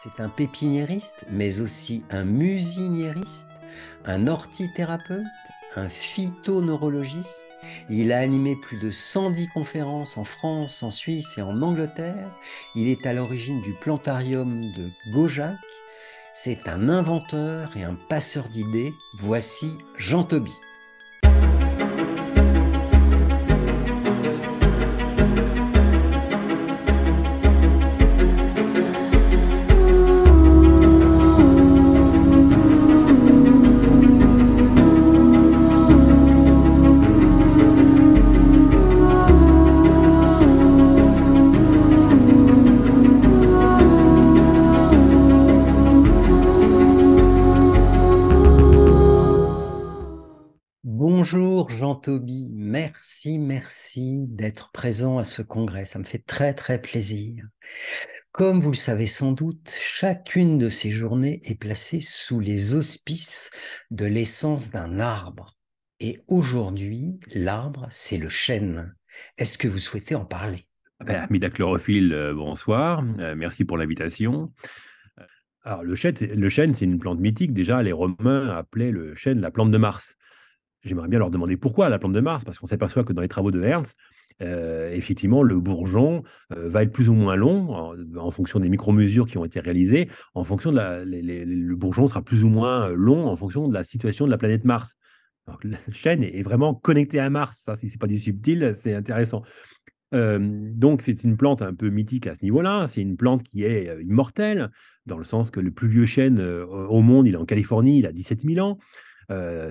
C'est un pépiniériste, mais aussi un musiniériste, un ortithérapeute, un phytoneurologiste. Il a animé plus de 110 conférences en France, en Suisse et en Angleterre. Il est à l'origine du plantarium de Gaujac. C'est un inventeur et un passeur d'idées. Voici Jean Toby. Toby, merci, merci d'être présent à ce congrès. Ça me fait très, très plaisir. Comme vous le savez sans doute, chacune de ces journées est placée sous les auspices de l'essence d'un arbre. Et aujourd'hui, l'arbre, c'est le chêne. Est-ce que vous souhaitez en parler ah ben, Chlorophylle, euh, bonsoir. Euh, merci pour l'invitation. Euh, alors, le chêne c'est une plante mythique. Déjà, les Romains appelaient le chêne la plante de Mars j'aimerais bien leur demander pourquoi la plante de Mars, parce qu'on s'aperçoit que dans les travaux de Ernst, euh, effectivement, le bourgeon euh, va être plus ou moins long euh, en, fonction des micro-mesures qui ont été réalisées. En fonction de la, le bourgeon sera plus ou moins long en fonction de la situation de la planète Mars. Alors, la chaîne est vraiment connectée à Mars. Ça, si c'est pas du subtil, c'est intéressant. donc c'est une plante un peu mythique à ce niveau-là, c'est une plante qui est immortelle, dans le sens que le plus vieux chêne au monde, il est en Californie, il a 17 000 ans,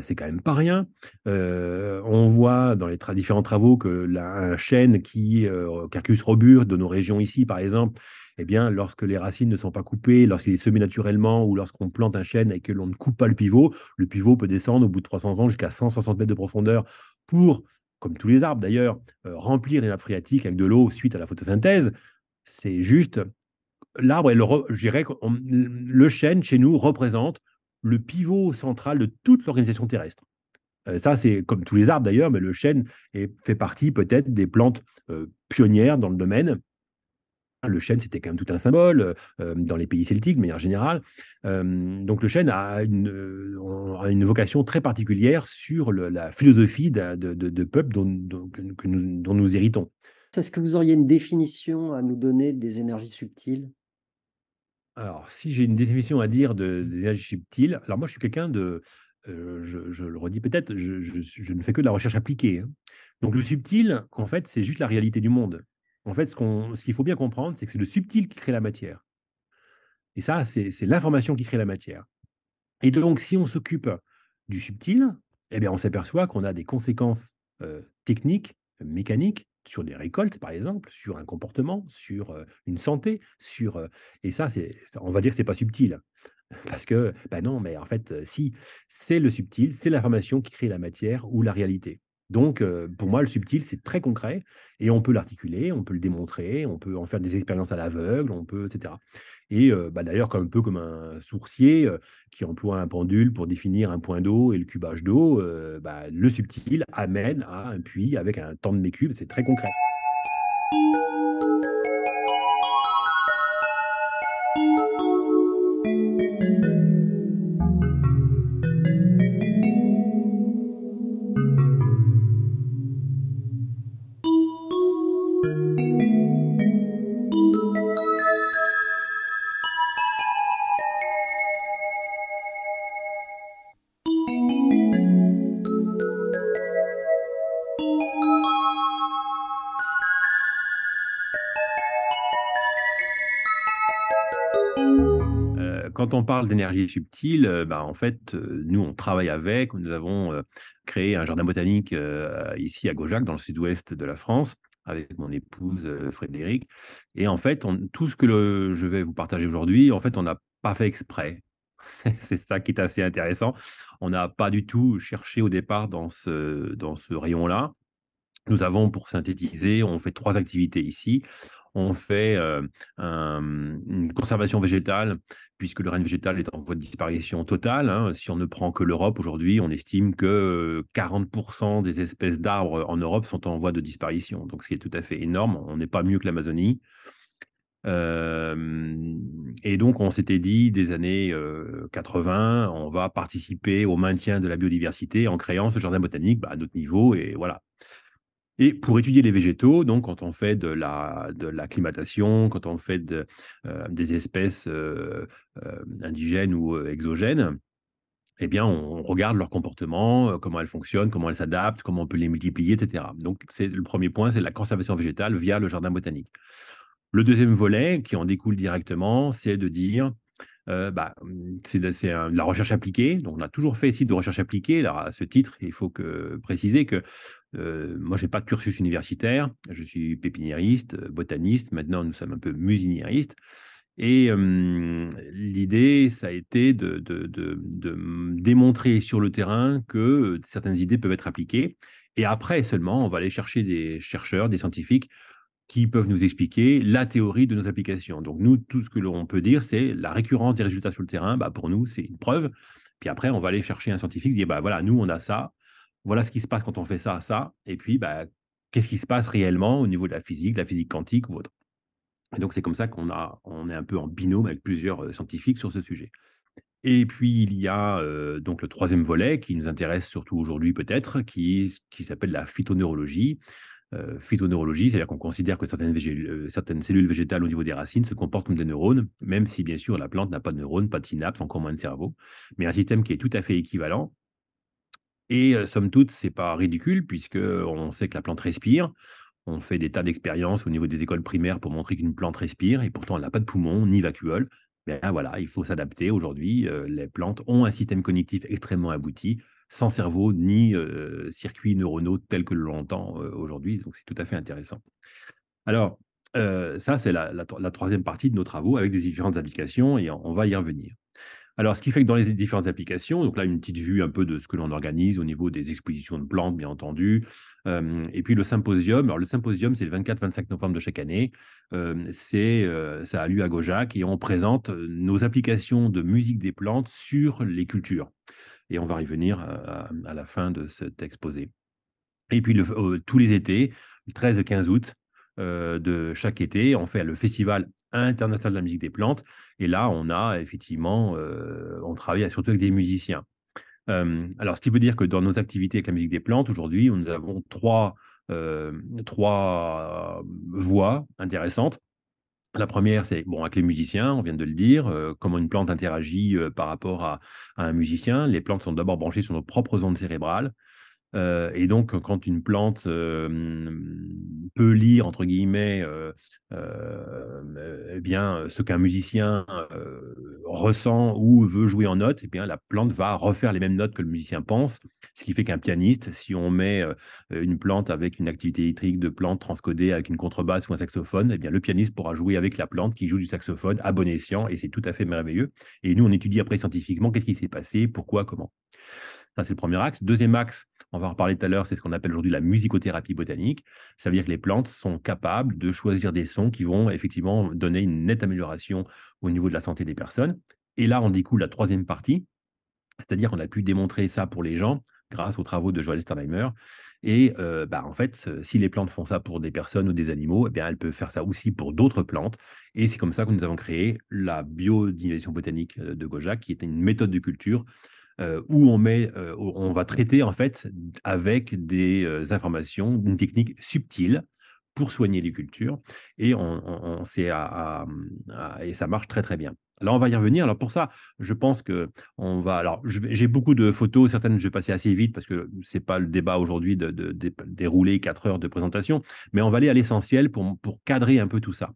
c'est quand même pas rien. on voit dans les différents travaux que la chêne qui, Carcus robur, de nos régions ici par exemple, eh bien, lorsque les racines ne sont pas coupées, lorsqu'il est semé naturellement ou lorsqu'on plante un chêne et que l'on ne coupe pas le pivot, le pivot peut descendre au bout de 300 ans jusqu'à 160 mètres de profondeur pour, comme tous les arbres d'ailleurs, remplir les nappes phréatiques avec de l'eau suite à la photosynthèse. C'est juste l'arbre dirais le, le chêne chez nous représente le pivot central de toute l'organisation terrestre. Euh, ça, c'est comme tous les arbres d'ailleurs, mais le chêne est, fait partie peut-être des plantes euh, pionnières dans le domaine. Le chêne, c'était quand même tout un symbole euh, dans les pays celtiques, de manière générale. donc le chêne a une, vocation très particulière sur la philosophie de, peuple dont, dont nous héritons. Est-ce que vous auriez une définition à nous donner des énergies subtiles alors, si j'ai une définition à dire de, des subtiles, alors moi, je suis quelqu'un de, euh, je, le redis peut-être, je, ne fais que de la recherche appliquée. Hein. Donc, le subtil, en fait, c'est juste la réalité du monde. En fait, ce qu'il faut bien comprendre, c'est que c'est le subtil qui crée la matière. Et ça, c'est l'information qui crée la matière. Et donc, si on s'occupe du subtil, eh bien, on s'aperçoit qu'on a des conséquences euh, techniques, mécaniques, sur des récoltes, par exemple, sur un comportement, sur une santé, sur et ça, c'est, on va dire, c'est pas subtil. Parce que, ben non, mais en fait, si, c'est le subtil, c'est l'information qui crée la matière ou la réalité. Donc, pour moi, le subtil, c'est très concret et on peut l'articuler, on peut le démontrer, on peut en faire des expériences à l'aveugle, on peut, etc et bah, d'ailleurs un peu comme un sourcier qui emploie un pendule pour définir un point d'eau et le cubage d'eau, bah, le subtil amène à un puits avec un temps de mécube, c'est très concret. parle d'énergie subtile, euh, bah, en fait, euh, nous, on travaille avec. Nous avons euh, créé un jardin botanique ici à Gaujac, dans le sud-ouest de la France avec mon épouse Frédéric. Et en fait, tout ce que je vais vous partager aujourd'hui, en fait, on n'a pas fait exprès. C'est ça qui est assez intéressant. On n'a pas du tout cherché au départ dans ce, dans ce rayon-là. Nous avons, pour synthétiser, on fait trois activités ici on fait euh, une conservation végétale, puisque le règne végétal est en voie de disparition totale. Hein. Si on ne prend que l'Europe aujourd'hui, on estime que 40% euh, des espèces d'arbres en Europe sont en voie de disparition, donc ce qui est tout à fait énorme. On n'est pas mieux que l'Amazonie. Euh, et donc, on s'était dit, des années 80, on va participer au maintien de la biodiversité en créant ce jardin botanique bah, à notre niveau. Et voilà. Et pour étudier les végétaux, donc quand on fait de la de l'acclimatation, quand on fait de, euh, des espèces euh, euh, indigènes ou exogènes, eh bien, on regarde leur comportement, comment elles fonctionnent, comment elles s'adaptent, comment on peut les multiplier, etc. Donc, c'est le premier point, c'est la conservation végétale via le jardin botanique. Le deuxième volet qui en découle directement, c'est de dire bah, mmh, c'est de, la recherche appliquée. Donc, on a toujours fait ici de recherche appliquée. à ce titre, il faut que, préciser que moi, je n'ai pas de cursus universitaire. Je suis pépiniériste, botaniste. Maintenant, nous sommes un peu musiniéristes. Et l'idée, ça a été de, démontrer sur le terrain que certaines idées peuvent être appliquées. Et après seulement, on va aller chercher des chercheurs, des scientifiques qui peuvent nous expliquer la théorie de nos applications. Donc nous, tout ce que l'on peut dire, c'est la récurrence des résultats sur le terrain, bah, pour nous, c'est une preuve. Puis après, on va aller chercher un scientifique, dire, bah, voilà, nous, on a ça, voilà ce qui se passe quand on fait ça, ça, et puis bah, qu'est-ce qui se passe réellement au niveau de la physique, de la physique quantique ou autre. Et donc c'est comme ça qu'on a, on est un peu en binôme avec plusieurs euh, scientifiques sur ce sujet. Et puis il y a euh, donc le troisième volet qui nous intéresse surtout aujourd'hui peut-être, qui, qui s'appelle la phytoneurologie phyto euh, phytoneurologie, c'est-à-dire qu'on considère que euh, certaines, cellules végétales au niveau des racines se comportent comme des neurones, même si bien sûr la plante n'a pas de neurones, pas de synapses, encore moins de cerveau, mais un système qui est tout à fait équivalent. Et euh, somme toute, c'est pas ridicule puisque on sait que la plante respire. On fait des tas d'expériences au niveau des écoles primaires pour montrer qu'une plante respire et pourtant elle n'a pas de poumons ni vacuole. Ben voilà, il faut s'adapter. Aujourd'hui, les plantes ont un système cognitif extrêmement abouti sans cerveau ni circuit circuits neuronaux tels que l'on entend aujourd'hui. Donc, c'est tout à fait intéressant. Alors, ça, c'est la, troisième partie de nos travaux avec des différentes applications et on, va y revenir. Alors, ce qui fait que dans les différentes applications, donc là, une petite vue un peu de ce que l'on organise au niveau des expositions de plantes, bien entendu, et puis le symposium. Alors, le symposium, c'est le 24-25 novembre de chaque année. c'est, ça a lieu à Gojac et on présente nos applications de musique des plantes sur les cultures et on va revenir à, la fin de cet exposé. Et puis tous les étés, le 13 et 15 août de chaque été, on fait le Festival international de la musique des plantes. Et là, on a effectivement, on travaille surtout avec des musiciens. alors, ce qui veut dire que dans nos activités avec la musique des plantes, aujourd'hui, nous avons trois, trois voies intéressantes. La première, c'est bon, avec les musiciens, on vient de le dire, euh, comment une plante interagit euh, par rapport à, un musicien. Les plantes sont d'abord branchées sur nos propres ondes cérébrales. Euh, et donc, quand une plante peut lire, entre guillemets, euh, euh, eh bien, ce qu'un musicien ressent ou veut jouer en note, eh bien, la plante va refaire les mêmes notes que le musicien pense. Ce qui fait qu'un pianiste, si on met une plante avec une activité électrique de plante transcodée avec une contrebasse ou un saxophone, eh bien, le pianiste pourra jouer avec la plante qui joue du saxophone à bon escient, et c'est tout à fait merveilleux. Et nous, on étudie après scientifiquement qu'est-ce qui s'est passé, pourquoi, comment. Ça, c'est le premier axe. Deuxième axe, on va en reparler tout à l'heure, c'est ce qu'on appelle aujourd'hui la musicothérapie botanique. Ça veut dire que les plantes sont capables de choisir des sons qui vont effectivement donner une nette amélioration au niveau de la santé des personnes. Et là, on découle la troisième partie, c'est-à-dire qu'on a pu démontrer ça pour les gens grâce aux travaux de Joël Sternheimer. Et euh, bah, en fait, euh, si les plantes font ça pour des personnes ou des animaux, eh bien, elles peuvent faire ça aussi pour d'autres plantes. Et c'est comme ça que nous avons créé la biodiversité botanique euh, de Gojac, qui est une méthode de culture euh, où on, met, euh, on va traiter en fait avec des euh, informations, une technique subtile pour soigner les cultures ah, ah, ah, et, ça marche très très bien. Là, on va y revenir. Alors pour ça, je pense que on va. Alors, j'ai beaucoup de photos. Certaines, je vais passer assez vite parce que c'est pas le débat aujourd'hui de, dérouler quatre heures de présentation. Mais on va aller à l'essentiel pour, cadrer un peu tout ça.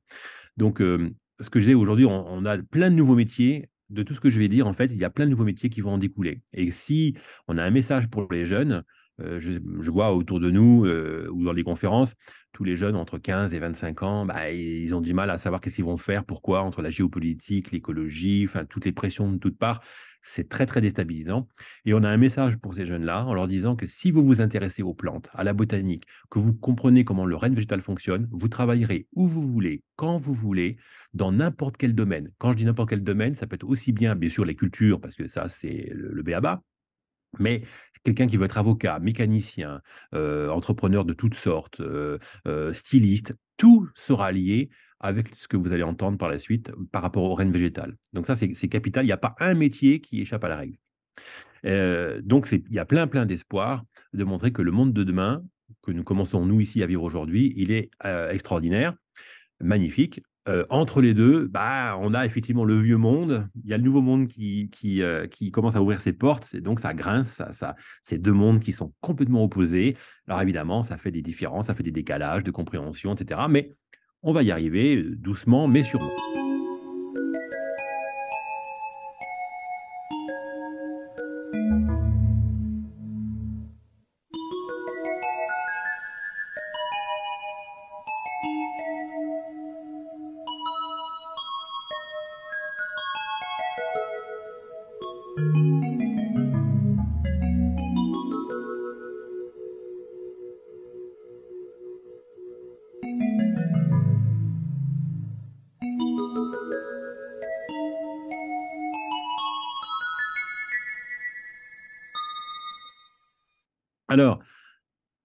Donc, ce que j'ai aujourd'hui, on, a plein de nouveaux métiers de tout ce que je vais dire, en fait, il y a plein de nouveaux métiers qui vont en découler. Et si on a un message pour les jeunes, euh, je, vois autour de nous euh, ou dans les conférences, tous les jeunes entre 15 et 25 ans, bah, ils ont du mal à savoir qu'est-ce qu'ils vont faire, pourquoi, entre la géopolitique, l'écologie, enfin, toutes les pressions de toutes parts. C'est très, très déstabilisant. Et on a un message pour ces jeunes-là en leur disant que si vous vous intéressez aux plantes, à la botanique, que vous comprenez comment le règne végétal fonctionne, vous travaillerez où vous voulez, quand vous voulez, dans n'importe quel domaine. Quand je dis n'importe quel domaine, ça peut être aussi bien, bien sûr, les cultures, parce que ça, c'est le, le mais quelqu'un qui veut être avocat, mécanicien, euh, entrepreneur de toutes sortes, euh, euh, styliste, tout sera lié avec ce que vous allez entendre par la suite par rapport aux rennes végétales. Donc ça, c'est capital. Il n'y a pas un métier qui échappe à la règle. donc il y a plein, plein d'espoir de montrer que le monde de demain, que nous commençons nous ici à vivre aujourd'hui, il est extraordinaire, magnifique, entre les deux, bah, on a effectivement le vieux monde, il y a le nouveau monde qui, commence à ouvrir ses portes, et donc ça grince, ça, ces deux mondes qui sont complètement opposés. Alors évidemment, ça fait des différences, ça fait des décalages de compréhension, etc. Mais on va y arriver doucement, mais sûrement.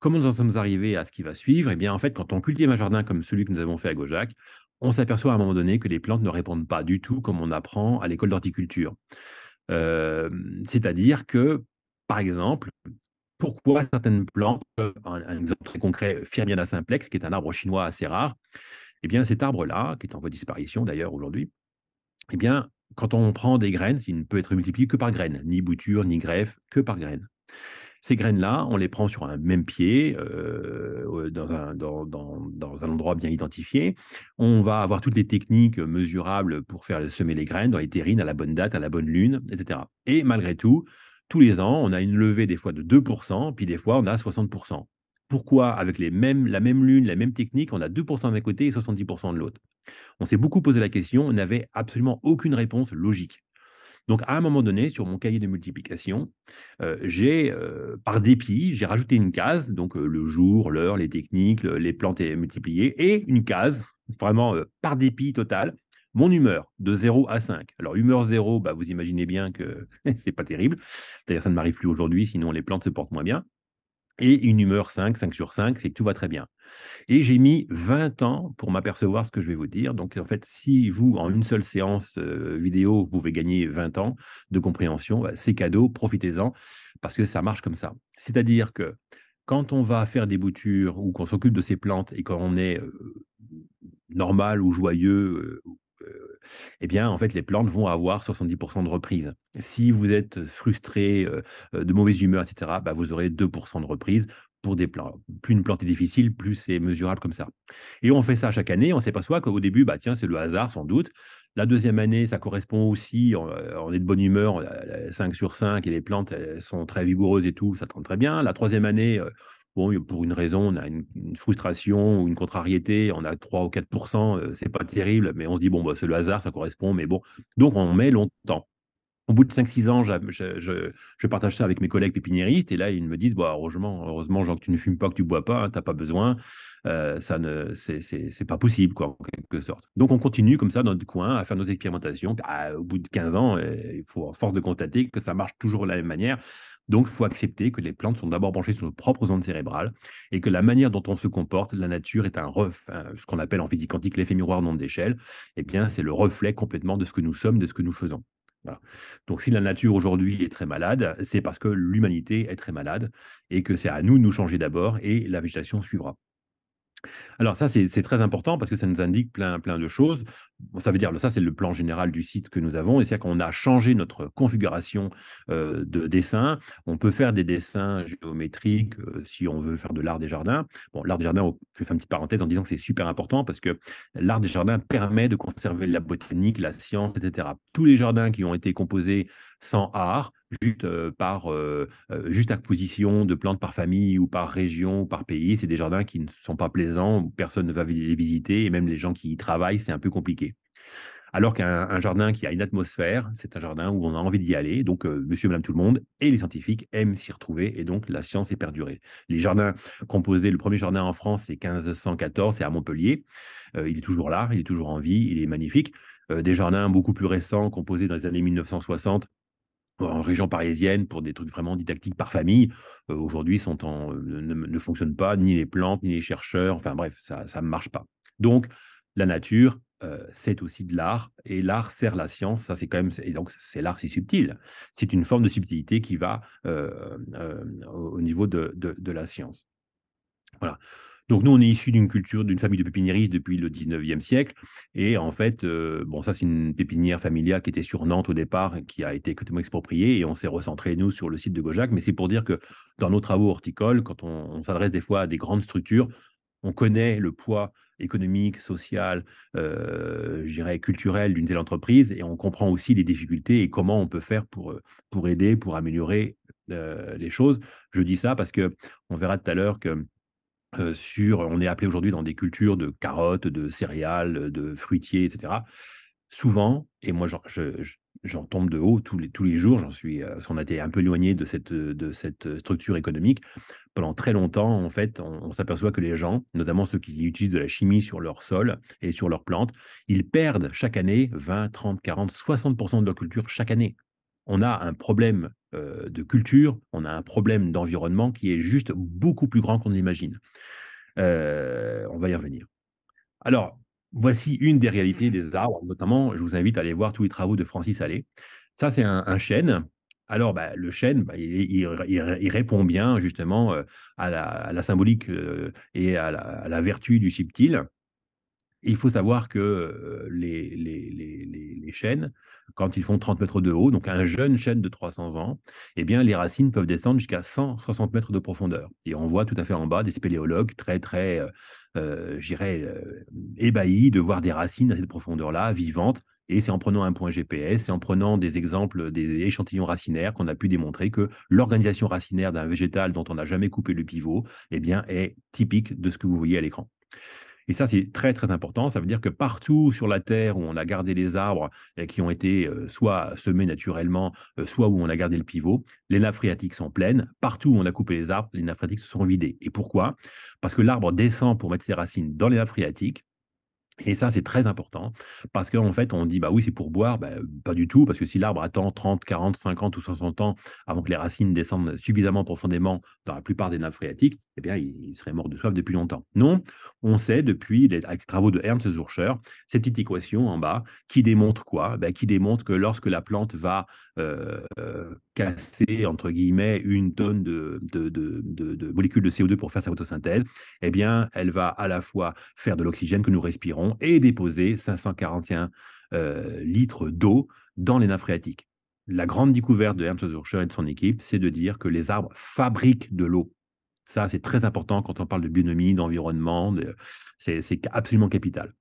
Comment nous en sommes arrivés à ce qui va suivre Eh bien, en fait, quand on cultive un jardin comme celui que nous avons fait à Gojac, on s'aperçoit à un moment donné que les plantes ne répondent pas du tout comme on apprend à l'école d'horticulture. C'est-à-dire que, par exemple, pourquoi certaines plantes, un, un exemple très concret, Firmiana simplex, qui est un arbre chinois assez rare, eh bien, cet arbre-là, qui est en voie de disparition d'ailleurs aujourd'hui, eh bien, quand on prend des graines, il ne peut être multiplié que par graines, ni bouture, ni greffe, que par graines. Ces graines-là, on les prend sur un même pied, euh, dans, un, dans, un endroit bien identifié. On va avoir toutes les techniques mesurables pour faire semer les graines dans les terrines à la bonne date, à la bonne lune, etc. Et malgré tout, tous les ans, on a une levée des fois de 2%, puis des fois, on a 60%. Pourquoi, avec les mêmes, la même lune, la même technique, on a 2% d'un côté et 70% de l'autre On s'est beaucoup posé la question, on n'avait absolument aucune réponse logique. Donc, à un moment donné, sur mon cahier de multiplication, euh, j'ai, euh, par dépit, j'ai rajouté une case, donc euh, le jour, l'heure, les techniques, les plantes multipliées, et une case, vraiment par dépit total, mon humeur, de 0 à 5. Alors, humeur 0, bah, vous imaginez bien que c'est pas terrible. C'est-à-dire ça ne m'arrive plus aujourd'hui, sinon les plantes se portent moins bien et une humeur 5, 5 sur 5, c'est que tout va très bien. Et j'ai mis 20 ans pour m'apercevoir ce que je vais vous dire. Donc en fait, si vous, en une seule séance euh, vidéo, vous pouvez gagner 20 ans de compréhension, bah, c'est cadeau, profitez-en, parce que ça marche comme ça. C'est-à-dire que quand on va faire des boutures ou qu'on s'occupe de ces plantes et qu'on est euh, normal ou joyeux euh, euh, eh bien, en fait, les plantes vont avoir 70% de reprise. Si vous êtes frustré, euh, euh, de mauvaise humeur, etc., bah, vous aurez 2% de reprise pour des plantes. Plus une plante est difficile, plus c'est mesurable comme ça. Et on fait ça chaque année, on s'aperçoit qu'au début, bah, tiens, c'est le hasard sans doute. La deuxième année, ça correspond aussi, on, est de bonne humeur, 5 sur 5, et les plantes sont très vigoureuses et tout, ça tente très bien. La troisième année, bon, pour une raison, on a une, frustration ou une contrariété, on a 3 ou 4 euh, c'est pas terrible, mais on se dit, bon, bah, c'est le hasard, ça correspond, mais bon. Donc, on met longtemps. Au bout de 5-6 ans, je, partage ça avec mes collègues pépiniéristes, et là, ils me disent, bah, heureusement, heureusement, que tu ne fumes pas, que tu bois pas, hein, tu n'as pas besoin, euh, ça ne, c'est pas possible, quoi, en quelque sorte. Donc, on continue comme ça, dans notre coin, à faire nos expérimentations. Bah, au bout de 15 ans, euh, il faut, à force de constater que ça marche toujours de la même manière, donc, il faut accepter que les plantes sont d'abord branchées sur nos propres ondes cérébrales et que la manière dont on se comporte, la nature est un ref, ce qu'on appelle en physique quantique l'effet miroir non d'échelle. Eh bien, c'est le reflet complètement de ce que nous sommes, de ce que nous faisons. Donc, si la nature aujourd'hui est très malade, c'est parce que l'humanité est très malade et que c'est à nous de nous changer d'abord et la végétation suivra. Alors ça, c'est très important parce que ça nous indique plein, plein de choses. ça veut dire, ça c'est le plan général du site que nous avons, et c'est-à-dire qu'on a changé notre configuration euh, de dessin. On peut faire des dessins géométriques euh, si on veut faire de l'art des jardins. Bon, l'art des jardins, oh, je fais une petite parenthèse en disant que c'est super important parce que l'art des jardins permet de conserver la botanique, la science, etc. Tous les jardins qui ont été composés sans art, juste euh, par euh, euh, juste acquisition de plantes par famille ou par région ou par pays. C'est des jardins qui ne sont pas plaisants, où personne ne va les visiter, et même les gens qui y travaillent, c'est un peu compliqué. Alors qu'un jardin qui a une atmosphère, c'est un jardin où on a envie d'y aller. Donc, monsieur, madame, tout le monde et les scientifiques aiment s'y retrouver et donc la science est perdurée. Les jardins composés, le premier jardin en France, c'est 1514, c'est à Montpellier. il est toujours là, il est toujours en vie, il est magnifique. des jardins beaucoup plus récents, composés dans les années 1960, en région parisienne pour des trucs vraiment didactiques par famille, euh, aujourd'hui sont en, euh, ne, ne, fonctionnent pas, ni les plantes, ni les chercheurs, enfin bref, ça ne marche pas. Donc, la nature, euh, c'est aussi de l'art, et l'art sert la science, ça c'est quand même, et donc c'est l'art c'est subtil, c'est une forme de subtilité qui va au niveau de, de, de la science. Voilà. Donc nous, on est issu d'une culture, d'une famille de pépiniéristes depuis le 19e siècle. Et en fait, euh, bon, ça c'est une pépinière familiale qui était sur Nantes au départ, qui a été complètement expropriée. Et on s'est recentré, nous, sur le site de Gojac. Mais c'est pour dire que dans nos travaux horticoles, quand on, s'adresse des fois à des grandes structures, on connaît le poids économique, social, euh, je dirais culturel d'une telle entreprise et on comprend aussi les difficultés et comment on peut faire pour, euh, pour aider, pour améliorer euh, les choses. Je dis ça parce que on verra tout à l'heure que euh, sur, on est appelé aujourd'hui dans des cultures de carottes, de céréales, de fruitiers, etc. Souvent, et moi j'en tombe de haut tous les, jours, j'en suis, euh, parce a été un peu éloigné de cette, de cette structure économique, pendant très longtemps, en fait, on, on s'aperçoit que les gens, notamment ceux qui utilisent de la chimie sur leur sol et sur leurs plantes, ils perdent chaque année 20, 30, 40, 60% de leur culture chaque année on a un problème de culture, on a un problème d'environnement qui est juste beaucoup plus grand qu'on imagine. on va y revenir. Alors, voici une des réalités des arbres, notamment, je vous invite à aller voir tous les travaux de Francis Allais. Ça, c'est un, chêne alors, bah, le chêne, bah, il, répond bien justement à, la, symbolique et à la, vertu du subtil il faut savoir que les, les, les, les, chênes, quand ils font 30 mètres de haut, donc un jeune chêne de 300 ans, eh bien, les racines peuvent descendre jusqu'à 160 mètres de profondeur. Et on voit tout à fait en bas des spéléologues très, très, j'irai ébahis de voir des racines à cette profondeur-là, vivantes. Et c'est en prenant un point GPS, c'est en prenant des exemples, des échantillons racinaires qu'on a pu démontrer que l'organisation racinaire d'un végétal dont on n'a jamais coupé le pivot, eh bien, est typique de ce que vous voyez à l'écran. Et ça, c'est très, très important. Ça veut dire que partout sur la Terre où on a gardé les arbres qui ont été euh, soit semés naturellement, euh, soit où on a gardé le pivot, les nappes phréatiques sont pleines. Partout où on a coupé les arbres, les nappes phréatiques se sont vidées. Et pourquoi Parce que l'arbre descend pour mettre ses racines dans les nappes phréatiques. Et ça, c'est très important parce qu'en fait, on dit, bah oui, c'est pour boire, bah, pas du tout, parce que si l'arbre attend 30, 40, 50 ou 60 ans avant que les racines descendent suffisamment profondément dans la plupart des nappes phréatiques, eh bien, il serait mort de soif depuis longtemps. Non, on sait depuis les travaux de Ernst Zurcher, cette petite équation en bas qui démontre quoi bah, Qui démontre que lorsque la plante va euh, casser, entre guillemets, une tonne de, molécules de CO2 pour faire sa photosynthèse, eh bien, elle va à la fois faire de l'oxygène que nous respirons et déposer 541 euh, litres d'eau dans les nappes phréatiques. La grande découverte de Ernst et de son équipe, c'est de dire que les arbres fabriquent de l'eau. Ça, c'est très important quand on parle de bionomie, d'environnement, c'est absolument capital.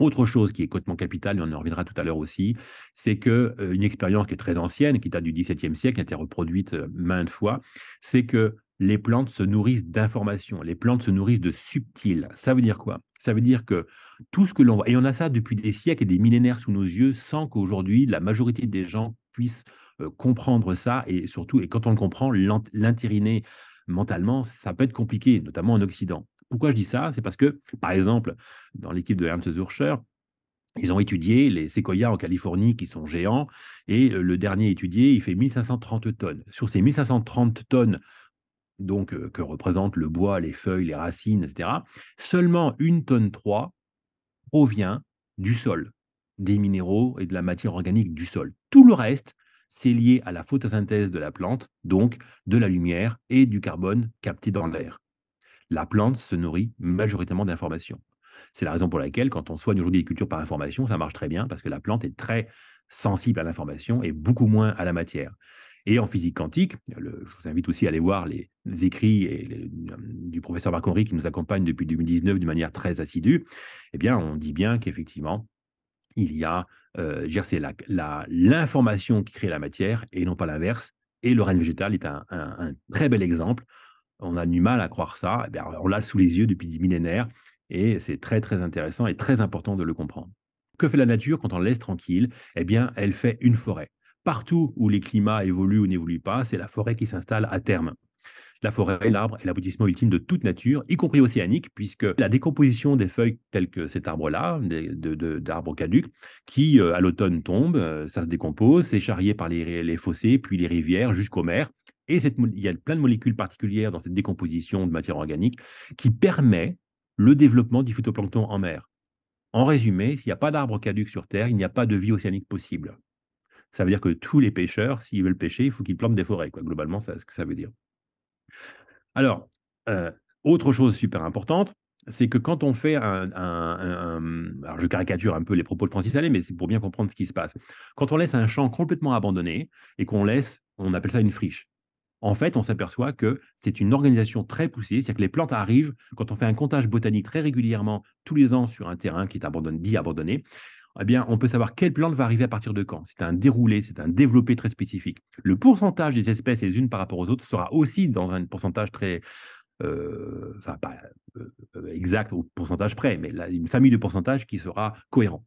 Autre chose qui est cotement capital, et on en reviendra tout à l'heure aussi, c'est que euh, une expérience qui est très ancienne, qui date du XVIIe siècle, qui a été reproduite euh, maintes fois, c'est que les plantes se nourrissent d'informations, les plantes se nourrissent de subtils. Ça veut dire quoi Ça veut dire que tout ce que l'on voit, et on a ça depuis des siècles et des millénaires sous nos yeux, sans qu'aujourd'hui la majorité des gens puissent euh, comprendre ça, et surtout, et quand on le comprend, l'intériner mentalement, ça peut être compliqué, notamment en Occident. Pourquoi je dis ça C'est parce que, par exemple, dans l'équipe de Ernst Zurcher, ils ont étudié les séquoias en Californie qui sont géants et le dernier étudié, il fait 1530 tonnes. Sur ces 1530 tonnes donc que représentent le bois, les feuilles, les racines, etc., seulement une tonne 3 provient du sol, des minéraux et de la matière organique du sol. Tout le reste, c'est lié à la photosynthèse de la plante, donc de la lumière et du carbone capté dans l'air la plante se nourrit majoritairement d'informations. C'est la raison pour laquelle, quand on soigne aujourd'hui les cultures par information, ça marche très bien parce que la plante est très sensible à l'information et beaucoup moins à la matière. Et en physique quantique, je vous invite aussi à aller voir les, écrits du professeur Marc qui nous accompagne depuis 2019 d'une manière très assidue. Eh bien, on dit bien qu'effectivement, il y a, euh, c'est l'information qui crée la matière et non pas l'inverse. Et le règne végétal est un très bel exemple on a du mal à croire ça. Eh on l'a sous les yeux depuis des millénaires et c'est très très intéressant et très important de le comprendre. Que fait la nature quand on la laisse tranquille Eh bien, elle fait une forêt. Partout où les climats évoluent ou n'évoluent pas, c'est la forêt qui s'installe à terme. La forêt, l'arbre est l'aboutissement ultime de toute nature, y compris océanique, puisque la décomposition des feuilles telles que cet arbre-là, d'arbres caducs, qui euh, à l'automne tombe, euh, ça se décompose, c'est charrié par les, les fossés, puis les rivières jusqu'aux mers, et il y a plein de molécules particulières dans cette décomposition de matière organique qui permet le développement du phytoplancton en mer. En résumé, s'il n'y a pas d'arbres caducs sur Terre, il n'y a pas de vie océanique possible. Ça veut dire que tous les pêcheurs, s'ils veulent pêcher, il faut qu'ils plantent des forêts. Globalement, c'est ce que ça veut dire. Alors, euh, autre chose super importante, c'est que quand on fait un, Alors, je caricature un peu les propos de Francis Allais, mais c'est pour bien comprendre ce qui se passe. Quand on laisse un champ complètement abandonné et qu'on laisse, on appelle ça une friche en fait, on s'aperçoit que c'est une organisation très poussée, c'est-à-dire que les plantes arrivent, quand on fait un comptage botanique très régulièrement, tous les ans sur un terrain qui est abandonné, dit abandonné, eh bien, on peut savoir quelle plante va arriver à partir de quand. C'est un déroulé, c'est un développé très spécifique. Le pourcentage des espèces les unes par rapport aux autres sera aussi dans un pourcentage très, euh, enfin pas euh, euh, exact au pourcentage près, mais une famille de pourcentages qui sera cohérent.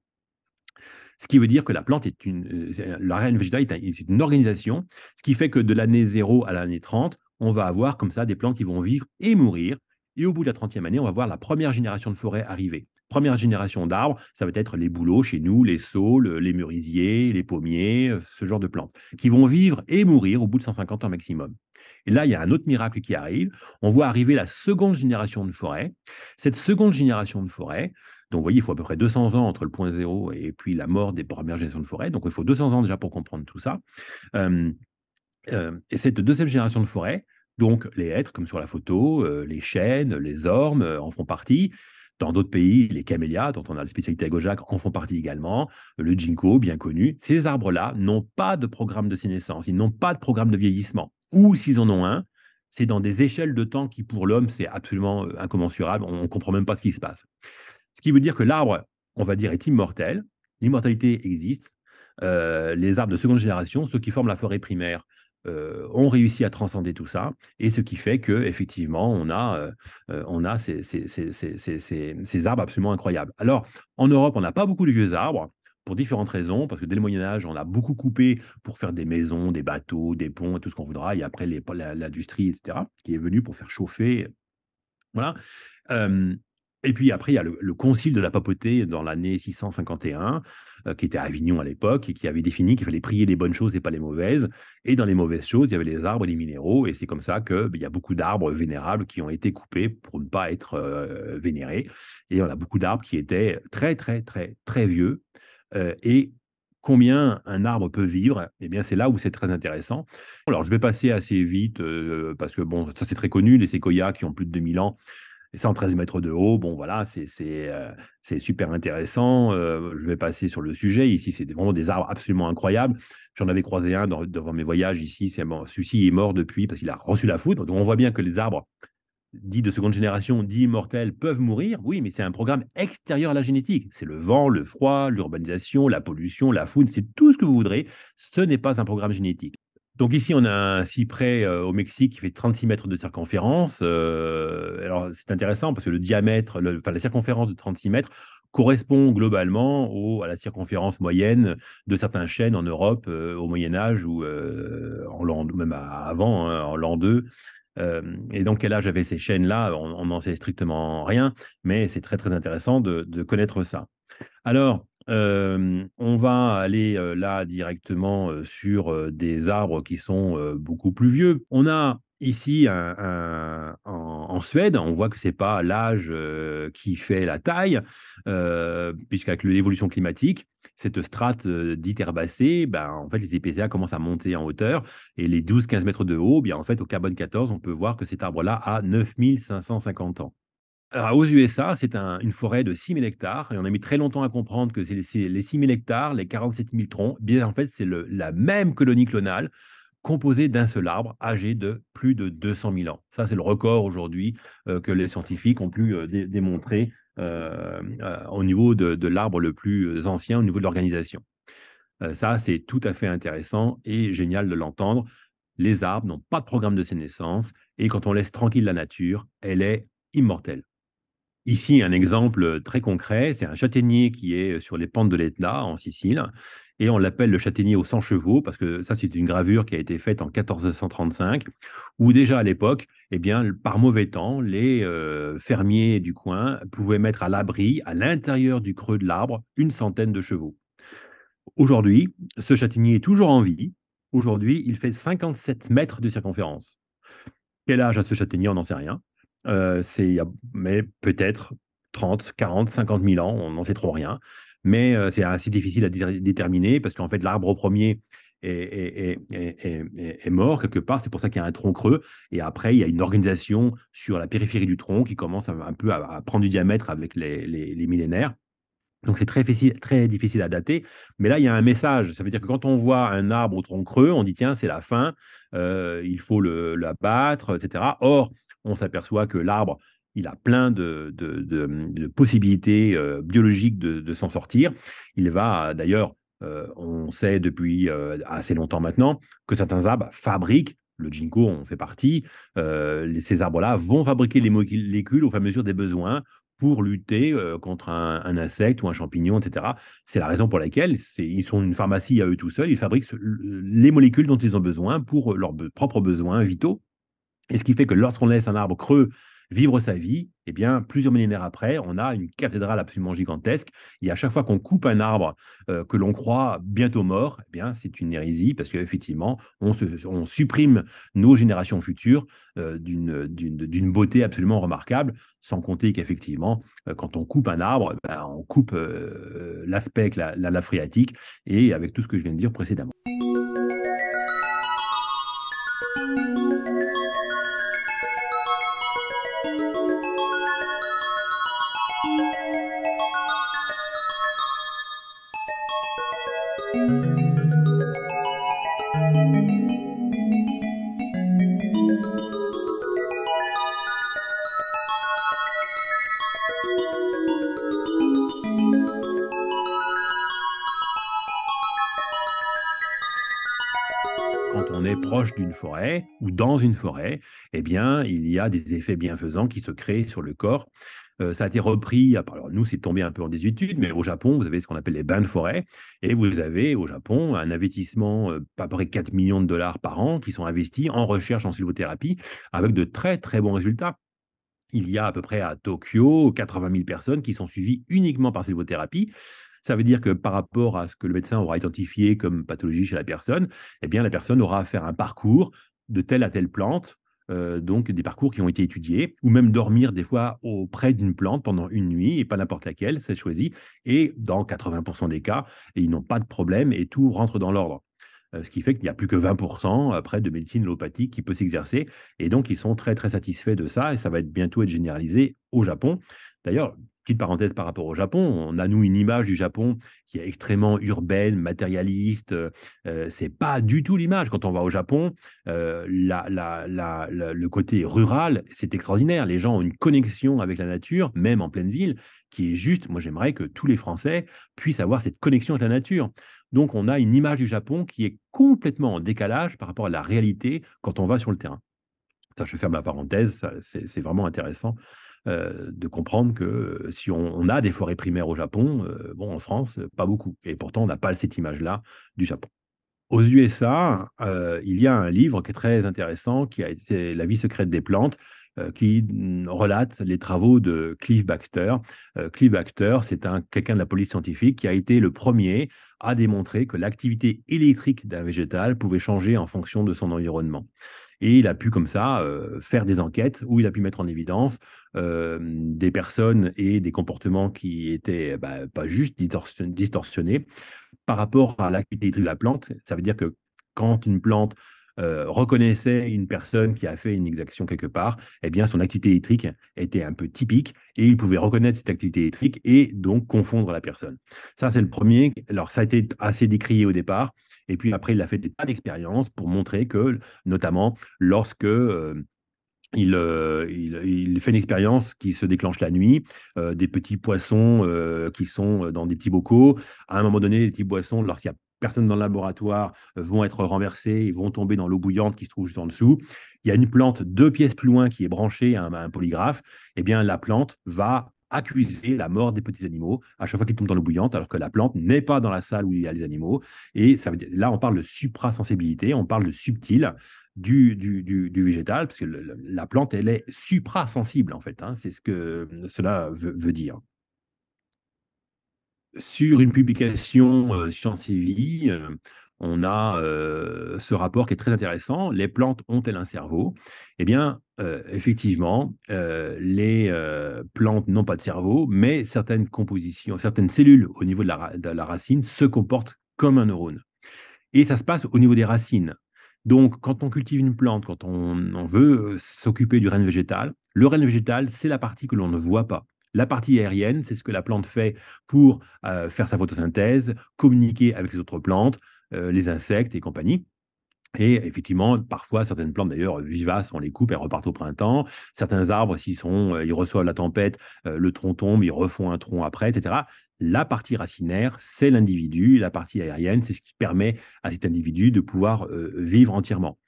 Ce qui veut dire que la plante est une, euh, la reine végétale est une organisation, ce qui fait que de l'année 0 à l'année 30, on va avoir comme ça des plantes qui vont vivre et mourir. Et au bout de la 30e année, on va voir la première génération de forêts arriver. Première génération d'arbres, ça va être les bouleaux chez nous, les saules, les merisiers, les pommiers, euh, ce genre de plantes, qui vont vivre et mourir au bout de 150 ans maximum. Et là, il y a un autre miracle qui arrive. On voit arriver la seconde génération de forêts. Cette seconde génération de forêts donc, vous voyez, il faut à peu près 200 ans entre le point zéro et puis la mort des premières générations de forêts. Donc, il faut 200 ans déjà pour comprendre tout ça. et cette deuxième génération de forêts, donc les hêtres, comme sur la photo, euh, les chênes, les ormes euh, en font partie. Dans d'autres pays, les camélias, dont on a la spécialité à Gojac, en font partie également. Le ginkgo, bien connu. Ces arbres-là n'ont pas de programme de sénescence, ils n'ont pas de programme de vieillissement. Ou s'ils en ont un, c'est dans des échelles de temps qui, pour l'homme, c'est absolument euh, incommensurable. On ne comprend même pas ce qui se passe. Ce qui veut dire que l'arbre, on va dire, est immortel. L'immortalité existe. Euh, les arbres de seconde génération, ceux qui forment la forêt primaire, euh, ont réussi à transcender tout ça, et ce qui fait que effectivement on a, euh, on a ces, arbres absolument incroyables. Alors en Europe, on n'a pas beaucoup de vieux arbres pour différentes raisons, parce que dès le Moyen Âge, on a beaucoup coupé pour faire des maisons, des bateaux, des ponts, tout ce qu'on voudra, et après l'industrie, etc., qui est venue pour faire chauffer. Voilà. Et puis après, il y a le, concile de la papauté dans l'année 651, euh, qui était à Avignon à l'époque, et qui avait défini qu'il fallait prier les bonnes choses et pas les mauvaises. Et dans les mauvaises choses, il y avait les arbres et les minéraux, et c'est comme ça qu'il ben, il y a beaucoup d'arbres vénérables qui ont été coupés pour ne pas être euh, vénérés. Et on a beaucoup d'arbres qui étaient très, très, très, très vieux. Euh, et combien un arbre peut vivre, eh bien c'est là où c'est très intéressant. Alors je vais passer assez vite, parce que bon, ça c'est très connu, les séquoias qui ont plus de 2000 ans, 113 mètres de haut, bon voilà, c'est euh, super intéressant. Euh, je vais passer sur le sujet. Ici, c'est vraiment des arbres absolument incroyables. J'en avais croisé un devant mes voyages ici. Celui-ci est mort depuis parce qu'il a reçu la foudre. Donc on voit bien que les arbres dits de seconde génération, dits immortels, peuvent mourir. Oui, mais c'est un programme extérieur à la génétique. C'est le vent, le froid, l'urbanisation, la pollution, la foudre, c'est tout ce que vous voudrez. Ce n'est pas un programme génétique. Donc ici, on a un cyprès euh, au Mexique qui fait 36 mètres de circonférence. Euh, alors c'est intéressant parce que le diamètre, enfin, la circonférence de 36 mètres correspond globalement à la circonférence moyenne de certains chênes en Europe euh, au Moyen Âge ou en même avant, hein, en l'an 2. et donc quel âge avaient ces chênes-là On n'en sait strictement rien, mais c'est très très intéressant de, de connaître ça. Alors, on va aller là directement sur des arbres qui sont beaucoup plus vieux. On a ici en, Suède, on voit que c'est pas l'âge qui fait la taille, puisqu'avec l'évolution climatique, cette strate dite herbacée, ben, en fait, les épaisseurs commencent à monter en hauteur et les 12-15 mètres de haut, bien en fait, au carbone 14, on peut voir que cet arbre-là a 9550 ans aux USA, c'est une forêt de 6 000 hectares et on a mis très longtemps à comprendre que c'est les, 6 000 hectares, les 47 000 troncs, eh bien en fait, c'est la même colonie clonale composée d'un seul arbre âgé de plus de 200 000 ans. Ça, c'est le record aujourd'hui euh, que les scientifiques ont pu euh, démontrer euh, au niveau de, l'arbre le plus ancien, au niveau de l'organisation. ça, c'est tout à fait intéressant et génial de l'entendre. Les arbres n'ont pas de programme de sénescence et quand on laisse tranquille la nature, elle est immortelle. Ici, un exemple très concret, c'est un châtaignier qui est euh, sur les pentes de l'Etna, en Sicile, et on l'appelle le châtaignier aux 100 chevaux, parce que ça, c'est une gravure qui a été faite en 1435, où déjà à l'époque, eh bien, par mauvais temps, les euh, fermiers du coin pouvaient mettre à l'abri, à l'intérieur du creux de l'arbre, une centaine de chevaux. Aujourd'hui, ce châtaignier est toujours en vie. Aujourd'hui, il fait 57 mètres de circonférence. Quel âge a ce châtaignier On n'en sait rien c'est, mais peut-être 30, 40, 50 000 ans, on n'en sait trop rien. Mais c'est assez difficile à déterminer parce qu'en fait, l'arbre au premier est, est, est, est, mort quelque part. C'est pour ça qu'il y a un tronc creux. Et après, il y a une organisation sur la périphérie du tronc qui commence un, peu à, prendre du diamètre avec les, les, millénaires. Donc c'est très, très difficile à dater. Mais là, il y a un message. Ça veut dire que quand on voit un arbre au tronc creux, on dit tiens, c'est la fin, il faut l'abattre, battre, etc. Or, on s'aperçoit que l'arbre, il a plein de, possibilités euh, biologiques de, s'en sortir. Il va d'ailleurs, euh, on sait depuis euh, assez longtemps maintenant, que certains arbres fabriquent, le ginkgo en fait partie, ces arbres-là vont fabriquer les molécules au fur et à mesure des besoins pour lutter contre un, insecte ou un champignon, etc. C'est la raison pour laquelle ils sont une pharmacie à eux tout seuls, ils fabriquent les molécules dont ils ont besoin pour leurs propres besoins vitaux et ce qui fait que lorsqu'on laisse un arbre creux vivre sa vie, eh bien, plusieurs millénaires après, on a une cathédrale absolument gigantesque. Et à chaque fois qu'on coupe un arbre euh, que l'on croit bientôt mort, eh bien, c'est une hérésie parce qu'effectivement, on, on, supprime nos générations futures euh, d'une beauté absolument remarquable, sans compter qu'effectivement, euh, quand on coupe un arbre, eh ben, on coupe l'aspect, la, la, et avec tout ce que je viens de dire précédemment. ou dans une forêt, eh bien, il y a des effets bienfaisants qui se créent sur le corps. Euh, ça a été repris, ah, alors nous c'est tombé un peu en désuétude, mais au Japon, vous avez ce qu'on appelle les bains de forêt, et vous avez au Japon un investissement euh, à peu près 4 millions de dollars par an qui sont investis en recherche en sylvothérapie, avec de très très bons résultats. Il y a à peu près à Tokyo 80 000 personnes qui sont suivies uniquement par sylvothérapie. Ça veut dire que par rapport à ce que le médecin aura identifié comme pathologie chez la personne, eh bien la personne aura à faire un parcours de telle à telle plante, euh, donc des parcours qui ont été étudiés, ou même dormir des fois auprès d'une plante pendant une nuit, et pas n'importe laquelle, c'est choisi, et dans 80% des cas, ils n'ont pas de problème et tout rentre dans l'ordre. Euh, ce qui fait qu'il n'y a plus que 20% après de médecine allopathique qui peut s'exercer, et donc ils sont très très satisfaits de ça, et ça va être bientôt être généralisé au Japon. D'ailleurs, Petite parenthèse par rapport au Japon, on a nous une image du Japon qui est extrêmement urbaine, matérialiste. Ce euh, euh, c'est pas du tout l'image. Quand on va au Japon, euh, le côté rural, c'est extraordinaire. Les gens ont une connexion avec la nature, même en pleine ville, qui est juste. Moi, j'aimerais que tous les Français puissent avoir cette connexion avec la nature. Donc, on a une image du Japon qui est complètement en décalage par rapport à la réalité quand on va sur le terrain. Ça, je ferme la parenthèse, c'est vraiment intéressant euh, de comprendre que euh, si on, a des forêts primaires au Japon, euh, bon, en France, pas beaucoup. Et pourtant, on n'a pas cette image-là du Japon. Aux USA, il y a un livre qui est très intéressant, qui a été La vie secrète des plantes, qui relate les travaux de Cliff Baxter. Cliff Baxter, c'est un, quelqu'un de la police scientifique qui a été le premier à démontrer que l'activité électrique d'un végétal pouvait changer en fonction de son environnement. Et il a pu comme ça euh, faire des enquêtes où il a pu mettre en évidence des personnes et des comportements qui étaient bah, pas juste distorsionnés par rapport à l'activité électrique de la plante. Ça veut dire que quand une plante euh, reconnaissait une personne qui a fait une exaction quelque part, eh bien son activité électrique était un peu typique et il pouvait reconnaître cette activité électrique et donc confondre la personne. Ça, c'est le premier. Alors, ça a été assez décrié au départ. Et puis après, il a fait des tas d'expériences pour montrer que, notamment, lorsque euh, euh, il, il, fait une expérience qui se déclenche la nuit, euh, des petits poissons qui sont dans des petits bocaux. À un moment donné, les petits poissons, lorsqu'il y a personne dans le laboratoire, vont être renversés et vont tomber dans l'eau bouillante qui se trouve juste en dessous. Il y a une plante deux pièces plus loin qui est branchée à un, à un polygraphe. Eh bien, la plante va accuser la mort des petits animaux à chaque fois qu'ils tombent dans l'eau bouillante, alors que la plante n'est pas dans la salle où il y a les animaux. Et ça veut dire, là, on parle de suprasensibilité, on parle de subtil. Du, du, végétal, parce que la plante, elle est suprasensible, en fait. Hein. c'est ce que cela veut, dire. Sur une publication euh, Science et Vie, euh, on a euh, ce rapport qui est très intéressant. Les plantes ont-elles un cerveau Eh bien, effectivement, les plantes n'ont pas de cerveau, mais certaines compositions, certaines cellules au niveau de la, racine se comportent comme un neurone. Et ça se passe au niveau des racines. Donc, quand on cultive une plante, quand on, on veut s'occuper du règne végétal, le règne végétal, c'est la partie que l'on ne voit pas. La partie aérienne, c'est ce que la plante fait pour faire sa photosynthèse, communiquer avec les autres plantes, les insectes et compagnie. Et effectivement, parfois, certaines plantes, d'ailleurs, vivaces, on les coupe, elles repartent au printemps. Certains arbres, s'ils sont, euh, ils reçoivent la tempête, euh, le tronc tombe, ils refont un tronc après, etc. La partie racinaire, c'est l'individu. La partie aérienne, c'est ce qui permet à cet individu de pouvoir euh, vivre entièrement.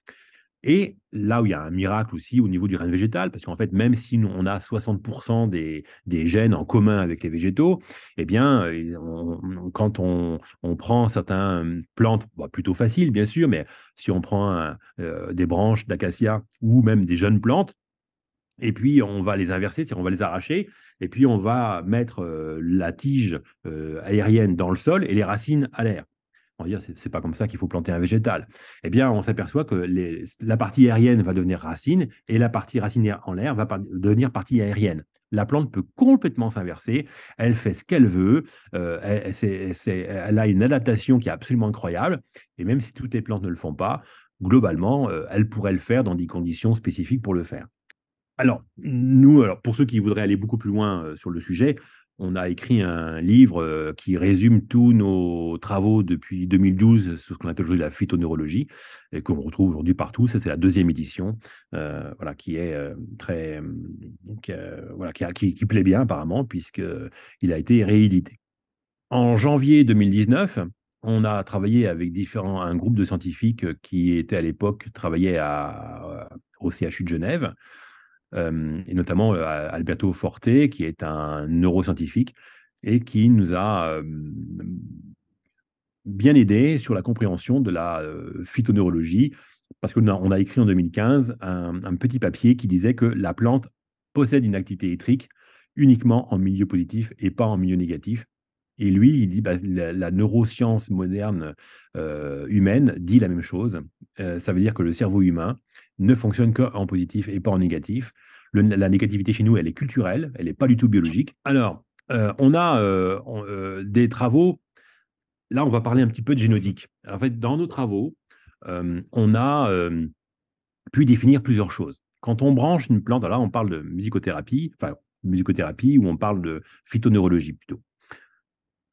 Et là où il y a un miracle aussi au niveau du règne végétal, parce qu'en fait, même si on a 60% des, gènes en commun avec les végétaux, eh bien, euh, quand on, prend certaines hum, plantes, bah, plutôt faciles bien sûr, mais si on prend euh, des branches d'acacia ou même des jeunes plantes, et puis on va les inverser, c'est-à-dire on va les arracher, et puis on va mettre euh, la tige aérienne dans le sol et les racines à l'air on va dire, c'est pas comme ça qu'il faut planter un végétal. Eh bien, on s'aperçoit que les, la partie aérienne va devenir racine et la partie racinaire en l'air va devenir partie aérienne. La plante peut complètement s'inverser, elle fait ce qu'elle veut, euh, elle, a une adaptation qui est absolument incroyable, et même si toutes les plantes ne le font pas, globalement, euh, elle pourrait le faire dans des conditions spécifiques pour le faire. Alors, nous, alors pour ceux qui voudraient aller beaucoup plus loin euh, sur le sujet, on a écrit un livre euh, qui résume tous nos travaux depuis 2012 sur ce qu'on appelle aujourd'hui la phytoneurologie et qu'on retrouve aujourd'hui partout. Ça, c'est la deuxième édition, euh, voilà, qui est euh, très, voilà, plaît bien apparemment puisque il a été réédité. En janvier 2019, on a travaillé avec différents, un groupe de scientifiques qui était à l'époque travaillait à, au CHU de Genève et notamment Alberto Forte, qui est un neuroscientifique et qui nous a bien aidé sur la compréhension de la phytoneurologie, parce qu'on a, on a écrit en 2015 un, petit papier qui disait que la plante possède une activité électrique uniquement en milieu positif et pas en milieu négatif. Et lui, il dit bah, la, neuroscience moderne humaine dit la même chose. ça veut dire que le cerveau humain ne fonctionne qu'en positif et pas en négatif. la négativité chez nous, elle est culturelle, elle n'est pas du tout biologique. Alors, euh, on a euh, euh, des travaux. Là, on va parler un petit peu de génodique. En fait, dans nos travaux, on a pu définir plusieurs choses. Quand on branche une plante, là, on parle de musicothérapie, enfin, musicothérapie ou on parle de phytoneurologie plutôt.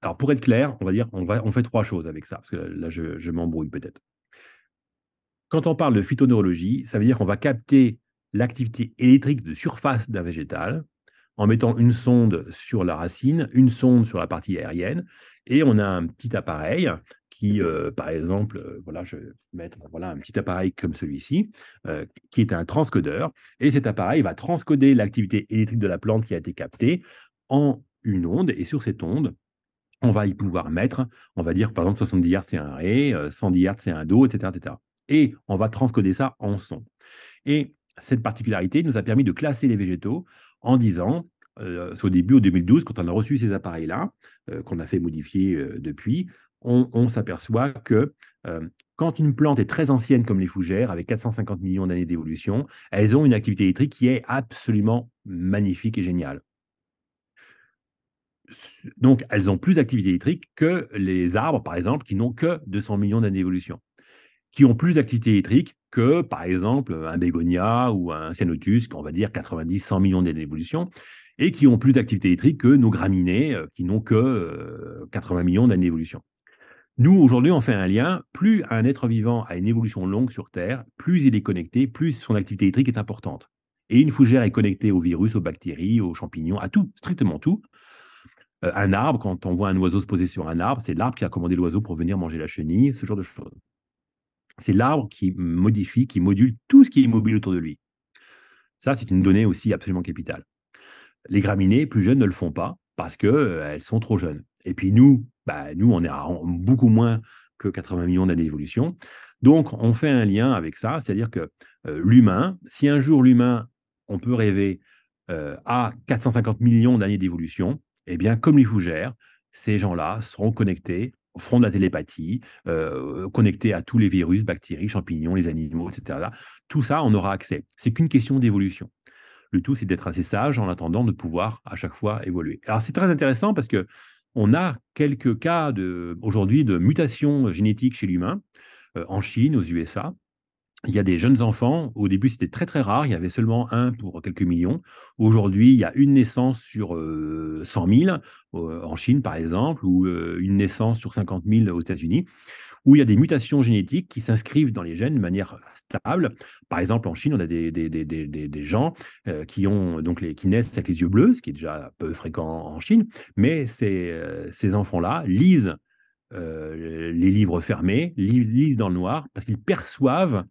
Alors, pour être clair, on va dire, on, va, on fait trois choses avec ça, parce que là, je m'embrouille peut-être. Quand on parle de phytoneurologie, ça veut dire qu'on va capter l'activité électrique de surface d'un végétal en mettant une sonde sur la racine, une sonde sur la partie aérienne, et on a un petit appareil qui, euh, par exemple, euh, voilà, je vais mettre voilà, un petit appareil comme celui-ci, euh, qui est un transcodeur, et cet appareil va transcoder l'activité électrique de la plante qui a été captée en une onde, et sur cette onde, on va y pouvoir mettre, on va dire par exemple 70 Hz c'est un ré, 110 Hz c'est un do, etc et on va transcoder ça en son. Et cette particularité nous a permis de classer les végétaux en disant, euh, au début, au 2012, quand on a reçu ces appareils-là, euh, qu'on a fait modifier euh, depuis, on, on s'aperçoit que quand une plante est très ancienne comme les fougères, avec 450 millions d'années d'évolution, elles ont une activité électrique qui est absolument magnifique et géniale. Donc, elles ont plus d'activité électrique que les arbres, par exemple, qui n'ont que 200 millions d'années d'évolution qui ont plus d'activité électrique que, par exemple, un bégonia ou un cyanotus, on va dire 90-100 millions d'années d'évolution, et qui ont plus d'activité électrique que nos graminées, euh, qui n'ont que 80 euh, millions d'années d'évolution. Nous, aujourd'hui, on fait un lien. Plus un être vivant a une évolution longue sur Terre, plus il est connecté, plus son activité électrique est importante. Et une fougère est connectée aux virus, aux bactéries, aux champignons, à tout, strictement tout. Euh, un arbre, quand on voit un oiseau se poser sur un arbre, c'est l'arbre qui a commandé l'oiseau pour venir manger la chenille, ce genre de choses. C'est l'arbre qui modifie, qui module tout ce qui est mobile autour de lui. Ça, c'est une donnée aussi absolument capitale. Les graminées plus jeunes ne le font pas parce qu'elles euh, sont trop jeunes. Et puis nous, bah, nous, on est à beaucoup moins que 80 millions d'années d'évolution. Donc, on fait un lien avec ça, c'est-à-dire que euh, l'humain, si un jour l'humain, on peut rêver euh, à 450 millions d'années d'évolution, eh bien, comme les fougères, ces gens-là seront connectés Front de la télépathie, euh, connecté à tous les virus, bactéries, champignons, les animaux, etc. Tout ça, on aura accès. C'est qu'une question d'évolution. Le tout, c'est d'être assez sage en attendant de pouvoir à chaque fois évoluer. Alors, c'est très intéressant parce que on a quelques cas aujourd'hui de mutations génétiques chez l'humain, euh, en Chine, aux USA, il y a des jeunes enfants. Au début, c'était très très rare. Il y avait seulement un pour quelques millions. Aujourd'hui, il y a une naissance sur 100 euh, 000 euh, en Chine, par exemple, ou euh, une naissance sur 50 000 aux États-Unis, où il y a des mutations génétiques qui s'inscrivent dans les gènes de manière stable. Par exemple, en Chine, on a des, des, gens qui, ont, donc les, qui naissent avec les yeux bleus, ce qui est déjà peu fréquent en Chine, mais ces, ces enfants-là lisent. les livres fermés, lisent dans le noir, parce qu'ils perçoivent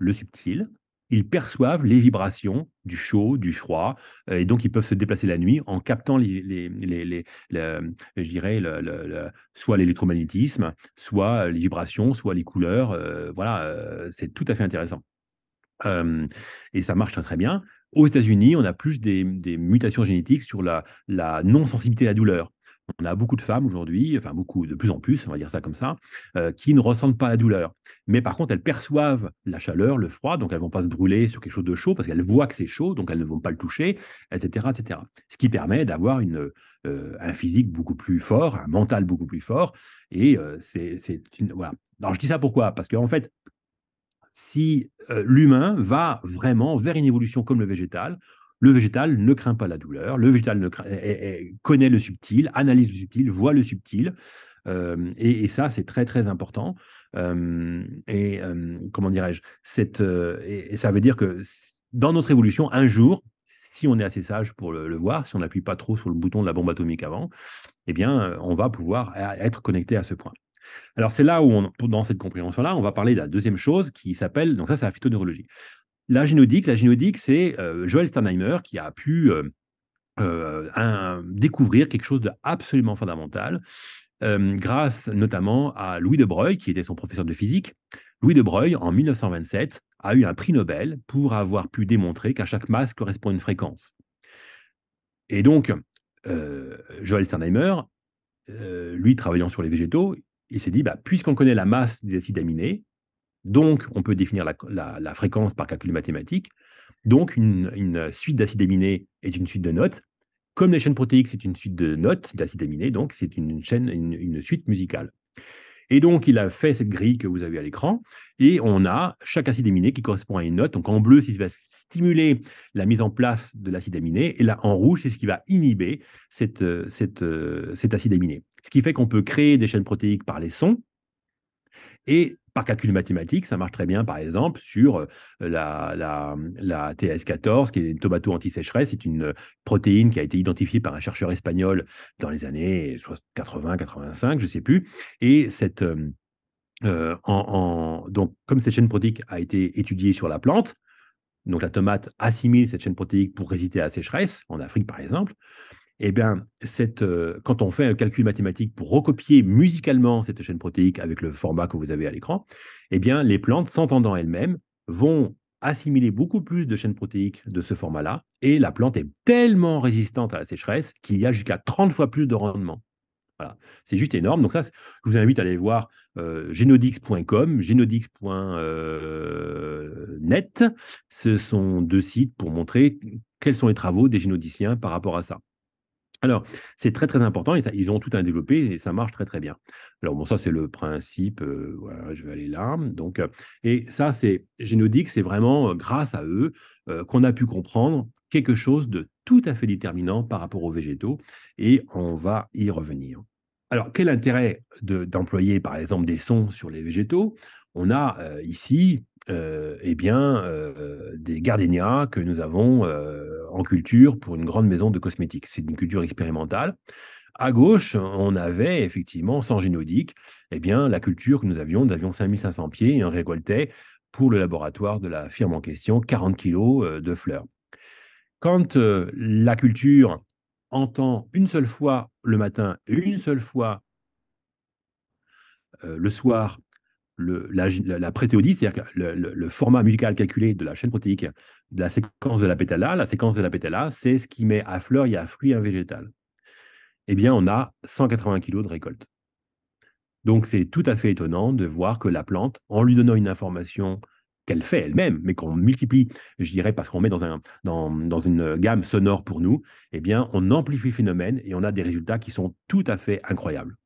le subtil, ils perçoivent les vibrations du chaud, du froid, et donc ils peuvent se déplacer la nuit en captant les, je dirais, soit l'électromagnétisme, soit les vibrations, soit les couleurs. Euh, voilà, euh, c'est tout à fait intéressant. et ça marche très, très bien. Aux États-Unis, on a plus des, mutations génétiques sur la non-sensibilité à la douleur on a beaucoup de femmes aujourd'hui, enfin beaucoup, de plus en plus, on va dire ça comme ça, euh, qui ne ressentent pas la douleur. Mais par contre, elles perçoivent la chaleur, le froid, donc elles ne vont pas se brûler sur quelque chose de chaud parce qu'elles voient que c'est chaud, donc elles ne vont pas le toucher, etc. etc. Ce qui permet d'avoir euh, un physique beaucoup plus fort, un mental beaucoup plus fort. Et euh, c'est, une. Voilà. Alors je dis ça pourquoi Parce qu'en fait, si l'humain va vraiment vers une évolution comme le végétal, le végétal ne craint pas la douleur, le végétal connaît le subtil, analyse le subtil, voit le subtil. Euh, et, ça, c'est très très important. Euh, et euh, comment dirais-je et, ça veut dire que dans notre évolution, un jour, si on est assez sage pour le, voir, si on n'appuie pas trop sur le bouton de la bombe atomique avant, eh bien, on va pouvoir être connecté à ce point. Alors c'est là où, dans cette compréhension-là, on va parler de la deuxième chose qui s'appelle, donc ça c'est la phytoneurologie. La génodique, la génodique, c'est euh, Joël Sternheimer qui a pu euh, euh, découvrir quelque chose d'absolument fondamental, grâce notamment à Louis de Broglie, qui était son professeur de physique. Louis de Broglie, en 1927, a eu un prix Nobel pour avoir pu démontrer qu'à chaque masse correspond une fréquence. Et donc, Joël Sternheimer, lui travaillant sur les végétaux, il s'est dit, bah, puisqu'on connaît la masse des acides aminés, donc, on peut définir la, fréquence par calcul mathématique. Donc, une, suite d'acides aminés est une suite de notes. Comme les chaînes protéiques, c'est une suite de notes d'acides aminés, donc c'est une chaîne, une, suite musicale. Et donc, il a fait cette grille que vous avez à l'écran, et on a chaque acide aminé qui correspond à une note. Donc, en bleu, c'est ce qui va stimuler la mise en place de l'acide aminé, et là, en rouge, c'est ce qui va inhiber cet acide aminé. Ce qui fait qu'on peut créer des chaînes protéiques par les sons, et par calcul mathématique, ça marche très bien, par exemple, sur euh, la, la, TS14, qui est une tomato anti-sécheresse. C'est une euh, protéine qui a été identifiée par un chercheur espagnol dans les années 80, 85, je ne sais plus. Et cette. Euh, en, en, donc, comme cette chaîne protéique a été étudiée sur la plante, donc la tomate assimile cette chaîne protéique pour résister à la sécheresse, en Afrique par exemple, eh bien, euh, quand on fait un calcul mathématique pour recopier musicalement cette chaîne protéique avec le format que vous avez à l'écran, eh bien, les plantes, s'entendant elles-mêmes, vont assimiler beaucoup plus de chaînes protéiques de ce format-là, et la plante est tellement résistante à la sécheresse qu'il y a jusqu'à 30 fois plus de rendement. Voilà. C'est juste énorme. Donc ça, je vous invite à aller voir euh, genodix.com, genodix.net. Euh, ce sont deux sites pour montrer quels sont les travaux des génodiciens par rapport à ça. Alors, c'est très très important ils ont tout à développer et ça marche très très bien. Alors bon, ça c'est le principe. Euh, je vais aller là. Donc, euh, et ça c'est génodique, c'est vraiment euh, grâce à eux qu'on a pu comprendre quelque chose de tout à fait déterminant par rapport aux végétaux et on va y revenir. Alors, quel intérêt d'employer par exemple des sons sur les végétaux On a ici euh, eh bien, euh, des gardénias que nous avons euh, en culture pour une grande maison de cosmétiques. C'est une culture expérimentale. À gauche, on avait effectivement, sans génodique, eh bien, la culture que nous avions. Nous avions 5500 pieds et on récoltait pour le laboratoire de la firme en question 40 kilos de fleurs. Quand la culture entend une seule fois le matin et une seule fois le soir la, la prétéodie, c'est-à-dire le, format musical calculé de la chaîne protéique de la séquence de la pétala, la séquence de la pétala, c'est ce qui met à fleur et à fruit un végétal. Eh bien, on a 180 kg de récolte. Donc, c'est tout à fait étonnant de voir que la plante, en lui donnant une information qu'elle fait elle-même, mais qu'on multiplie, je dirais, parce qu'on met dans, dans, une gamme sonore pour nous, eh bien, on amplifie le phénomène et on a des résultats qui sont tout à fait incroyables.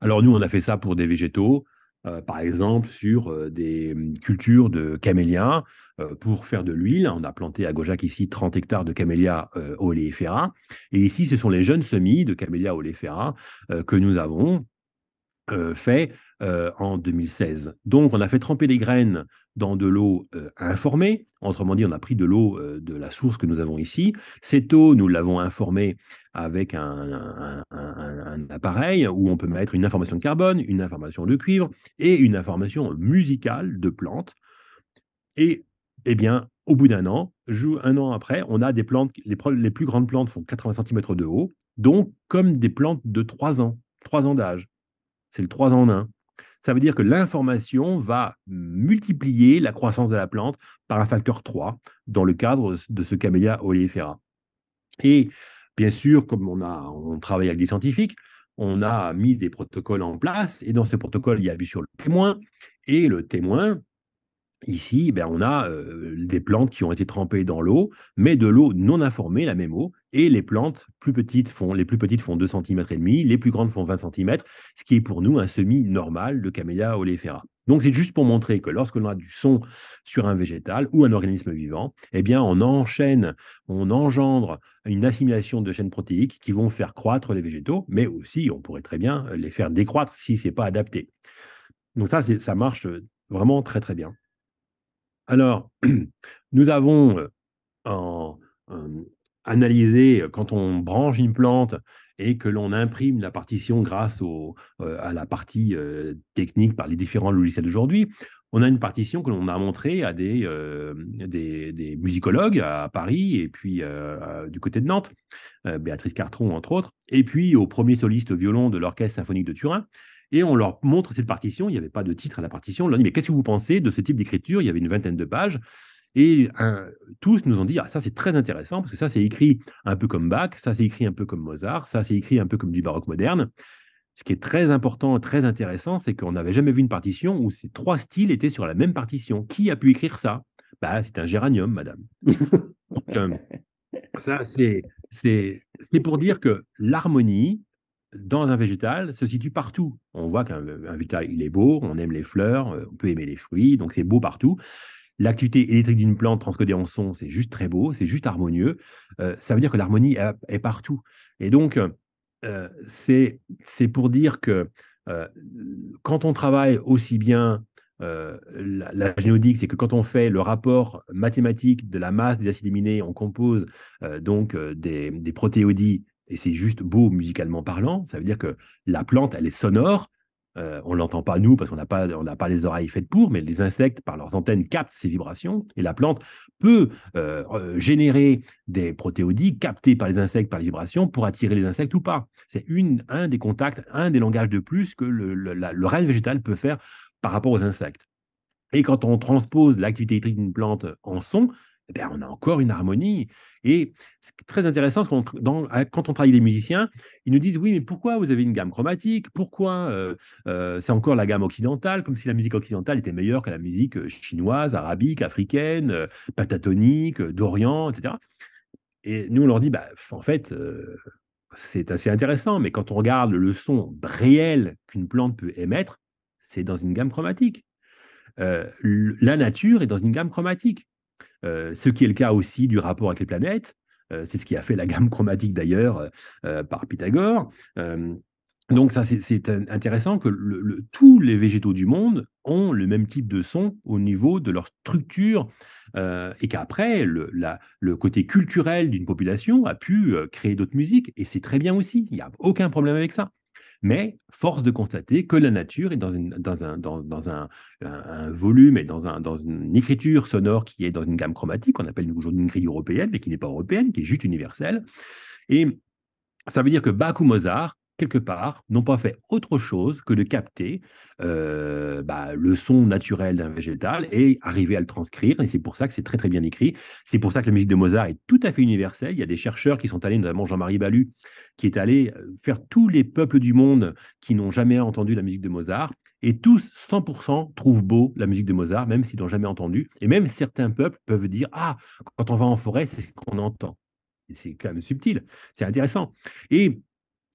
Alors nous, on a fait ça pour des végétaux, euh, par exemple sur euh, des mmh, cultures de camélias euh, pour faire de l'huile. On a planté à Gojac ici 30 hectares de camélias oleifera. Et ici, ce sont les jeunes semis de camélias oleifera que nous avons euh, fait euh, en 2016. Donc, on a fait tremper les graines dans de l'eau euh, informée. Autrement dit, on a pris de l'eau de la source que nous avons ici. Cette eau, nous l'avons informée avec un, appareil où on peut mettre une information de carbone, une information de cuivre et une information musicale de plantes. Et eh bien, au bout d'un an, un an après, on a des plantes, les, les plus grandes plantes font 80 cm de haut, donc comme des plantes de 3 ans, 3 ans d'âge. C'est le 3 en 1. Ça veut dire que l'information va multiplier la croissance de la plante par un facteur 3 dans le cadre de ce camélia oleifera. Et bien sûr, comme on, a, on travaille avec des scientifiques, on a mis des protocoles en place. Et dans ce protocole, il y a bien sur le témoin. Et le témoin, Ici, ben, on a des plantes qui ont été trempées dans l'eau, mais de l'eau non informée, la même eau, et les plantes plus petites font, les plus petites font 2 cm et demi, les plus grandes font 20 cm, ce qui est pour nous un semi normal de Camellia oleifera. Donc c'est juste pour montrer que lorsque l'on a du son sur un végétal ou un organisme vivant, eh bien on enchaîne, on engendre une assimilation de chaînes protéiques qui vont faire croître les végétaux, mais aussi on pourrait très bien les faire décroître si ce n'est pas adapté. Donc ça, ça marche vraiment très très bien. Alors, nous avons analysé quand on branche une plante et que l'on imprime la partition grâce à la partie technique par les différents logiciels d'aujourd'hui, on a une partition que l'on a montrée à des, musicologues à Paris et puis du côté de Nantes, Béatrice Cartron entre autres, et puis au premier soliste violon de l'Orchestre symphonique de Turin. Et on leur montre cette partition. Il n'y avait pas de titre à la partition. On leur dit Mais qu'est-ce que vous pensez de ce type d'écriture Il y avait une vingtaine de pages. Et tous nous ont dit, ah, ça c'est très intéressant, parce que ça c'est écrit un peu comme Bach, ça c'est écrit un peu comme Mozart, ça c'est écrit un peu comme du baroque moderne. Ce qui est très important, très intéressant, c'est qu'on n'avait jamais vu une partition où ces trois styles étaient sur la même partition. Qui a pu écrire ça bah, C'est un géranium, madame. Euh, ça c'est, c'est pour dire que l'harmonie, dans un végétal se situe partout. On voit qu'un végétal, il est beau, on aime les fleurs, euh, on peut aimer les fruits, donc c'est beau partout. L'activité électrique d'une plante transcodée en son, c'est juste très beau, c'est juste harmonieux. Euh, ça veut dire que l'harmonie est, partout. Et donc, euh, c'est pour dire que quand on travaille aussi bien la, génodique, c'est que quand on fait le rapport mathématique de la masse des acides aminés, on compose donc des, des, protéodies et c'est juste beau musicalement parlant. Ça veut dire que la plante, elle est sonore. Euh, on l'entend pas nous parce qu'on n'a pas, on n'a pas les oreilles faites pour, mais les insectes, par leurs antennes, captent ces vibrations et la plante peut euh, euh, générer des protéodies captées par les insectes, par les vibrations, pour attirer les insectes ou pas. C'est un des contacts, un des langages de plus que le, le, règne végétal peut faire par rapport aux insectes. Et quand on transpose l'activité électrique d'une plante en son, eh ben, on a encore une harmonie. Et ce qui est très intéressant, quand on, dans, quand on travaille des musiciens, ils nous disent oui, mais pourquoi vous avez une gamme chromatique Pourquoi euh, euh, c'est encore la gamme occidentale Comme si la musique occidentale était meilleure que la musique euh, chinoise, arabique, africaine, patatonique, d'Orient, etc. Et nous, on leur dit bah, en fait, c'est assez intéressant, mais quand on regarde le son réel qu'une plante peut émettre, c'est dans une gamme chromatique. la nature est dans une gamme chromatique. Euh, ce qui est le cas aussi du rapport avec les planètes. Euh, c'est ce qui a fait la gamme chromatique d'ailleurs euh, par Pythagore. donc ça, c'est intéressant que tous les végétaux du monde ont le même type de son au niveau de leur structure et qu'après, le, côté culturel d'une population a pu créer d'autres musiques, et c'est très bien aussi, il n'y a aucun problème avec ça. Mais force de constater que la nature est dans, un, volume et dans, dans une écriture sonore qui est dans une gamme chromatique, qu'on appelle aujourd'hui une grille européenne, mais qui n'est pas européenne, qui est juste universelle. Et ça veut dire que Bach ou Mozart quelque part, n'ont pas fait autre chose que de capter bah, le son naturel d'un végétal et arriver à le transcrire. Et c'est pour ça que c'est très très bien écrit. C'est pour ça que la musique de Mozart est tout à fait universelle. Il y a des chercheurs qui sont allés, notamment Jean-Marie Ballu, qui est allé faire tous les peuples du monde qui n'ont jamais entendu la musique de Mozart. Et tous, 100%, trouvent beau la musique de Mozart, même s'ils n'ont jamais entendu. Et même certains peuples peuvent dire, ah, quand on va en forêt, c'est ce qu'on entend. C'est quand même subtil, c'est intéressant. Et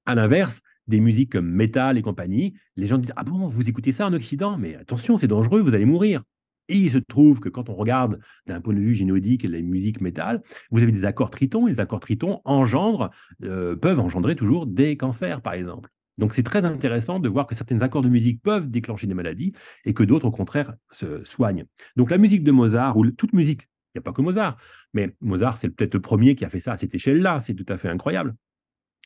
à l'inverse, des musiques comme métal et compagnie, les gens disent Ah bon, vous écoutez ça en Occident Mais attention, c'est dangereux, vous allez mourir. Et il se trouve que quand on regarde d'un point de vue génodique les musiques métal, vous avez des accords tritons, et les accords tritons engendrent, euh, peuvent engendrer toujours des cancers, par exemple. Donc c'est très intéressant de voir que certains accords de musique peuvent déclencher des maladies et que d'autres, au contraire, se soignent. Donc la musique de Mozart, ou toute musique, il n'y a pas que Mozart, mais Mozart, c'est peut-être le premier qui a fait ça à cette échelle-là, c'est tout à fait incroyable.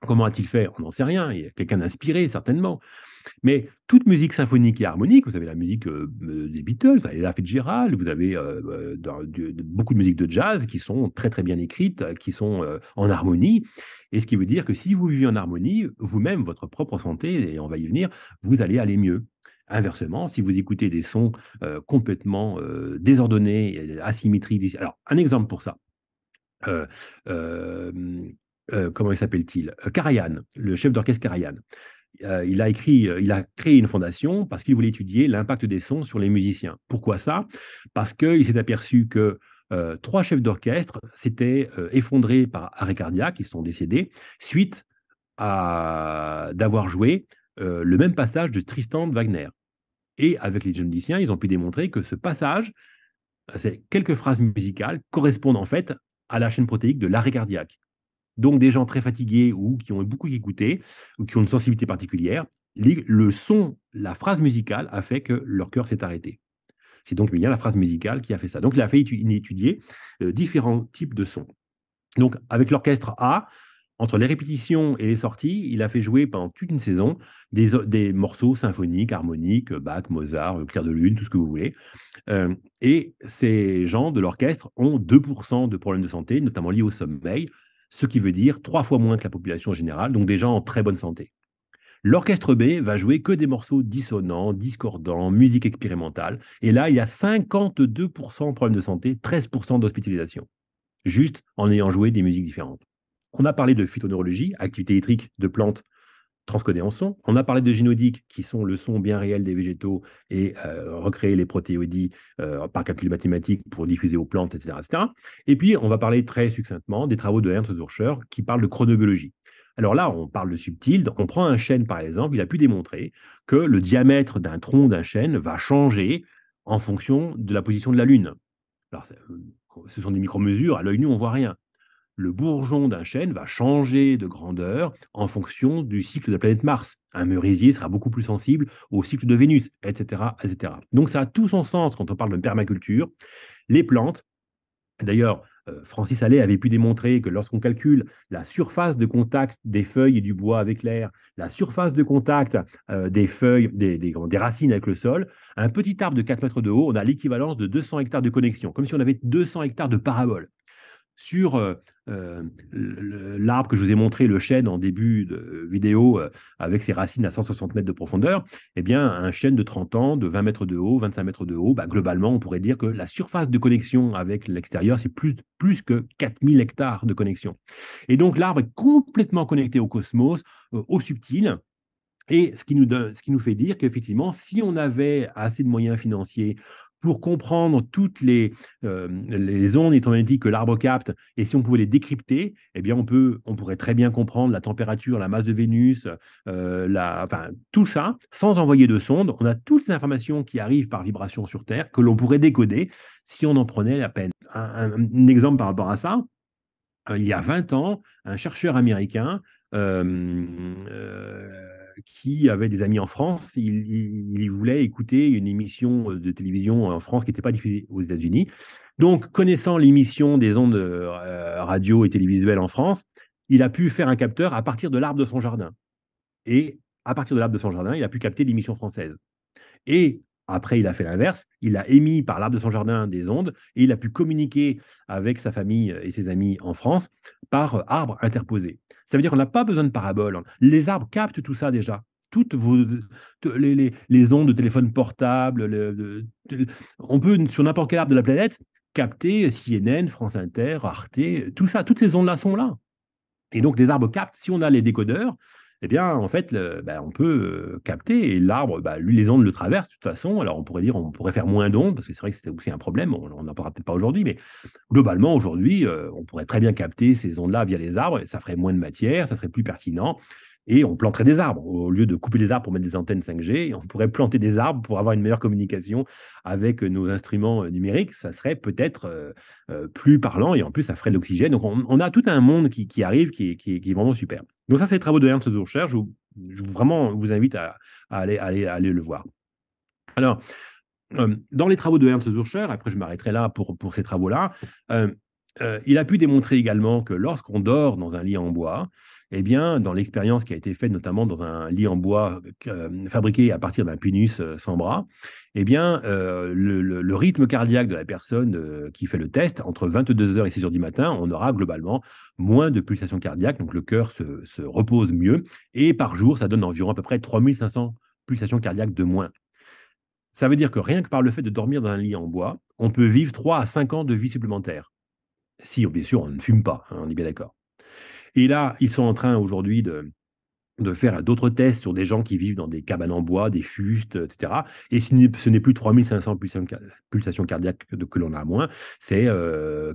Comment a-t-il fait On n'en sait rien. Il y a quelqu'un d'inspiré, certainement. Mais toute musique symphonique et harmonique, vous avez la musique euh, euh, des Beatles, vous avez la Fitzgerald, vous avez euh, beaucoup de musiques de jazz qui sont très très bien écrites, qui sont en harmonie. Et ce qui veut dire que si vous vivez en harmonie, vous-même, votre propre santé, et on va y venir, vous allez aller mieux. Inversement, si vous écoutez des sons complètement désordonnés, asymétriques, alors un exemple pour ça. Euh, comment il s'appelle-t-il euh, Karayan, le chef d'orchestre Karayan. Euh, il a écrit, il a créé une fondation parce qu'il voulait étudier l'impact des sons sur les musiciens. Pourquoi ça Parce qu'il s'est aperçu que trois chefs d'orchestre s'étaient effondrés par arrêt cardiaque, ils sont décédés, suite à d'avoir joué le même passage de Tristan de Wagner. Et avec les jeunes ils ont pu démontrer que ce passage, ces quelques phrases musicales, correspondent en fait à la chaîne protéique de l'arrêt cardiaque donc des gens très fatigués ou qui ont beaucoup écouté, ou qui ont une sensibilité particulière, le son, la phrase musicale a fait que leur cœur s'est arrêté. C'est donc bien la phrase musicale qui a fait ça. Donc il a fait étudier euh, différents types de sons. Donc avec l'orchestre A, entre les répétitions et les sorties, il a fait jouer pendant toute une saison des, des morceaux symphoniques, harmoniques, Bach, Mozart, euh, Clair de Lune, tout ce que vous voulez. Euh, et ces gens de l'orchestre ont 2% de problèmes de santé, notamment liés au sommeil, ce qui veut dire trois fois moins que la population générale, donc des gens en très bonne santé. L'orchestre B va jouer que des morceaux dissonants, discordants, musique expérimentale, et là, il y a 52% de problèmes de santé, 13% d'hospitalisation, juste en ayant joué des musiques différentes. On a parlé de phytoneurologie, activité électrique de plantes en son. On a parlé de génodiques, qui sont le son bien réel des végétaux et euh, recréer les protéodies euh, par calcul mathématique pour diffuser aux plantes, etc., Et puis, on va parler très succinctement des travaux de Ernst Zurcher qui parle de chronobiologie. Alors là, on parle de subtil. On prend un chêne, par exemple, il a pu démontrer que le diamètre d'un tronc d'un chêne va changer en fonction de la position de la Lune. Alors, euh, ce sont des micro-mesures, à l'œil nu, on voit rien le bourgeon d'un chêne va changer de grandeur en fonction du cycle de la planète Mars. Un merisier sera beaucoup plus sensible au cycle de Vénus, etc., etc. Donc ça a tout son sens quand on parle de permaculture. Les plantes, d'ailleurs, euh, Francis Allais avait pu démontrer que lorsqu'on calcule la surface de contact des feuilles et du bois avec l'air, la surface de contact euh, des feuilles, des, des, racines avec le sol, un petit arbre de 4 mètres de haut, on a l'équivalence de 200 hectares de connexion, comme si on avait 200 hectares de parabole sur euh, euh, l'arbre que je vous ai montré, le chêne en début de vidéo, euh, avec ses racines à 160 mètres de profondeur, eh bien, un chêne de 30 ans, de 20 mètres de haut, 25 mètres de haut, bah, globalement, on pourrait dire que la surface de connexion avec l'extérieur, c'est plus, plus que 4000 hectares de connexion. Et donc, l'arbre est complètement connecté au cosmos, au subtil, et ce qui nous, donne, ce qui nous fait dire qu'effectivement, si on avait assez de moyens financiers pour comprendre toutes les, euh, les ondes, étant donné que l'arbre capte, et si on pouvait les décrypter, eh bien on, peut, on pourrait très bien comprendre la température, la masse de Vénus, euh, la, enfin, tout ça, sans envoyer de sonde. On a toutes ces informations qui arrivent par vibration sur Terre, que l'on pourrait décoder si on en prenait la peine. Un, exemple par rapport à ça, euh, il y a 20 ans, un chercheur américain, qui avait des amis en France. Il, voulait écouter une émission euh, de télévision en France qui n'était pas diffusée aux États-Unis. Donc, connaissant l'émission des ondes euh, radio et télévisuelles en France, il a pu faire un capteur à partir de l'arbre de son jardin. Et à partir de l'arbre de son jardin, il a pu capter l'émission française. Et après, il a fait l'inverse. Il a émis par l'arbre de son jardin des ondes et il a pu communiquer avec sa famille et ses amis en France par euh, arbre interposé. Ça veut dire qu'on n'a pas besoin de parabole. Hein. Les arbres captent tout ça déjà. Toutes vos, les, ondes de téléphone portable, on peut sur n'importe quel arbre de la planète capter CNN, France Inter, Arte, tout ça, toutes ces ondes-là sont là. Et donc les arbres captent, si on a les décodeurs, eh bien, en fait, ben, on peut euh, capter. Et l'arbre, bah, lui, les ondes le traversent de toute façon. Alors, on pourrait dire, on pourrait faire moins d'ondes, parce que c'est vrai que c'était aussi un problème. On n'en parlera peut-être pas aujourd'hui, mais globalement, aujourd'hui, euh, on pourrait très bien capter ces ondes-là via les arbres. ça ferait moins de matière, ça serait plus pertinent. Et on planterait des arbres. Au lieu de couper les arbres pour mettre des antennes 5G, on pourrait planter des arbres pour avoir une meilleure communication avec nos instruments euh, numériques. Ça serait peut-être plus parlant et en plus, ça ferait de l'oxygène. Donc, on, a tout un monde qui, arrive qui, qui est vraiment superbe. Donc ça, c'est les travaux de Ernst Zurcher. Je vous, vraiment invite à, aller, aller, aller le voir. Alors, euh, dans les travaux de Ernst Zurcher, après je m'arrêterai là pour, pour ces travaux-là, euh, euh, il a pu démontrer également que lorsqu'on dort dans un lit en bois, eh bien, dans l'expérience qui a été faite notamment dans un lit en bois euh, euh, fabriqué à partir d'un pinus euh, sans bras, eh bien, le, rythme cardiaque de la personne qui fait le test, entre 22h et 6h du matin, on aura globalement moins de pulsations cardiaques, donc le cœur se, repose mieux, et par jour, ça donne environ à peu près 3500 pulsations cardiaques de moins. Ça veut dire que rien que par le fait de dormir dans un lit en bois, on peut vivre 3 à 5 ans de vie supplémentaire. Si, bien sûr, on ne fume pas, hein, on est bien d'accord. Et là, ils sont en train aujourd'hui de, de faire d'autres tests sur des gens qui vivent dans des cabanes en bois, des fustes, etc. Et ce n'est plus 3500 pulsations cardiaques que l'on a moins, c'est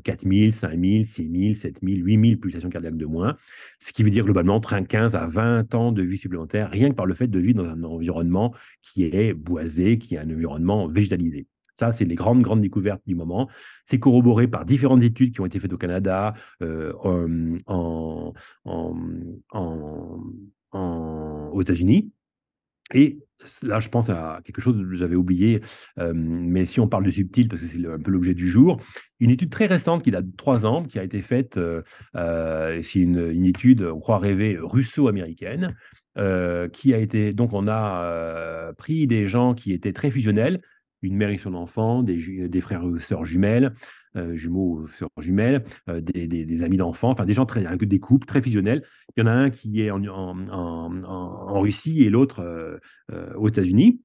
4000, 5000, 6000, 7000, 8000 pulsations cardiaques de moins, ce qui veut dire globalement entre 15 à 20 ans de vie supplémentaire, rien que par le fait de vivre dans un environnement qui est boisé, qui est un environnement végétalisé. Ça, c'est les grandes, grandes découvertes du moment. C'est corroboré par différentes études qui ont été faites au Canada, euh, aux États-Unis. Et là, je pense à quelque chose que j'avais oublié, euh, mais si on parle de subtil, parce que c'est un peu l'objet du jour, une étude très récente qui date de trois ans, qui a été faite, euh, c'est une, étude, on croit rêver, russo-américaine, qui a été, donc on a pris des gens qui étaient très fusionnels, une mère et son enfant, des, frères et sœurs jumelles, euh, jumeaux, sœurs jumelles, euh, des, amis d'enfants, enfin des gens très, des couples très fusionnels. Il y en a un qui est en, Russie et l'autre euh, aux États-Unis.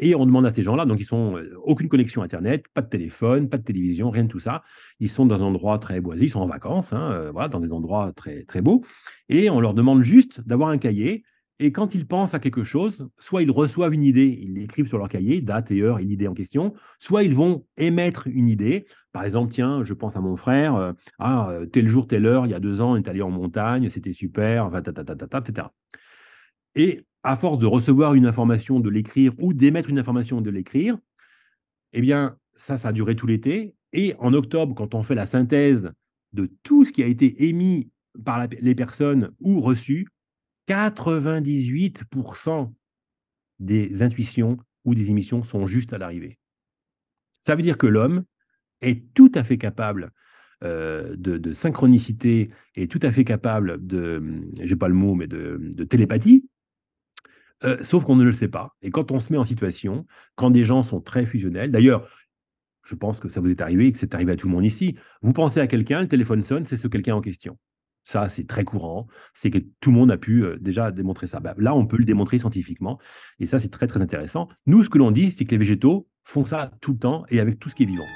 Et on demande à ces gens-là, donc ils sont aucune connexion Internet, pas de téléphone, pas de télévision, rien de tout ça. Ils sont dans un endroit très boisé, ils sont en vacances, hein, dans des endroits très, très beaux. Et on leur demande juste d'avoir un cahier et quand ils pensent à quelque chose, soit ils reçoivent une idée, ils l'écrivent sur leur cahier, date et heure et l'idée en question, soit ils vont émettre une idée. Par exemple, tiens, je pense à mon frère, euh, ah, euh, tel jour, telle heure, il y a deux ans, on est allé en montagne, c'était super, enfin, ta, ta, ta, etc. Et à force de recevoir une information, de l'écrire, ou d'émettre une information, de l'écrire, eh bien, ça, ça a duré tout l'été. Et en octobre, quand on fait la synthèse de tout ce qui a été émis par les personnes ou reçu, 98% des intuitions ou des émissions sont juste à l'arrivée. Ça veut dire que l'homme est tout à fait capable euh, de, synchronicité, et tout à fait capable de, hum, j'ai pas le mot, mais de, hum, télépathie, euh, sauf qu'on ne le sait pas. Et quand on se met en situation, quand des gens sont très fusionnels, d'ailleurs, je pense que ça vous est arrivé et que c'est arrivé à tout le monde ici, vous pensez à quelqu'un, le téléphone sonne, c'est ce quelqu'un en question. Ça, c'est très courant. C'est que tout le monde a pu déjà démontrer ça. Bah, là, on peut le démontrer scientifiquement. Et ça, c'est très, très intéressant. Nous, ce que l'on dit, c'est que les végétaux font ça tout le temps et avec tout ce qui est vivant.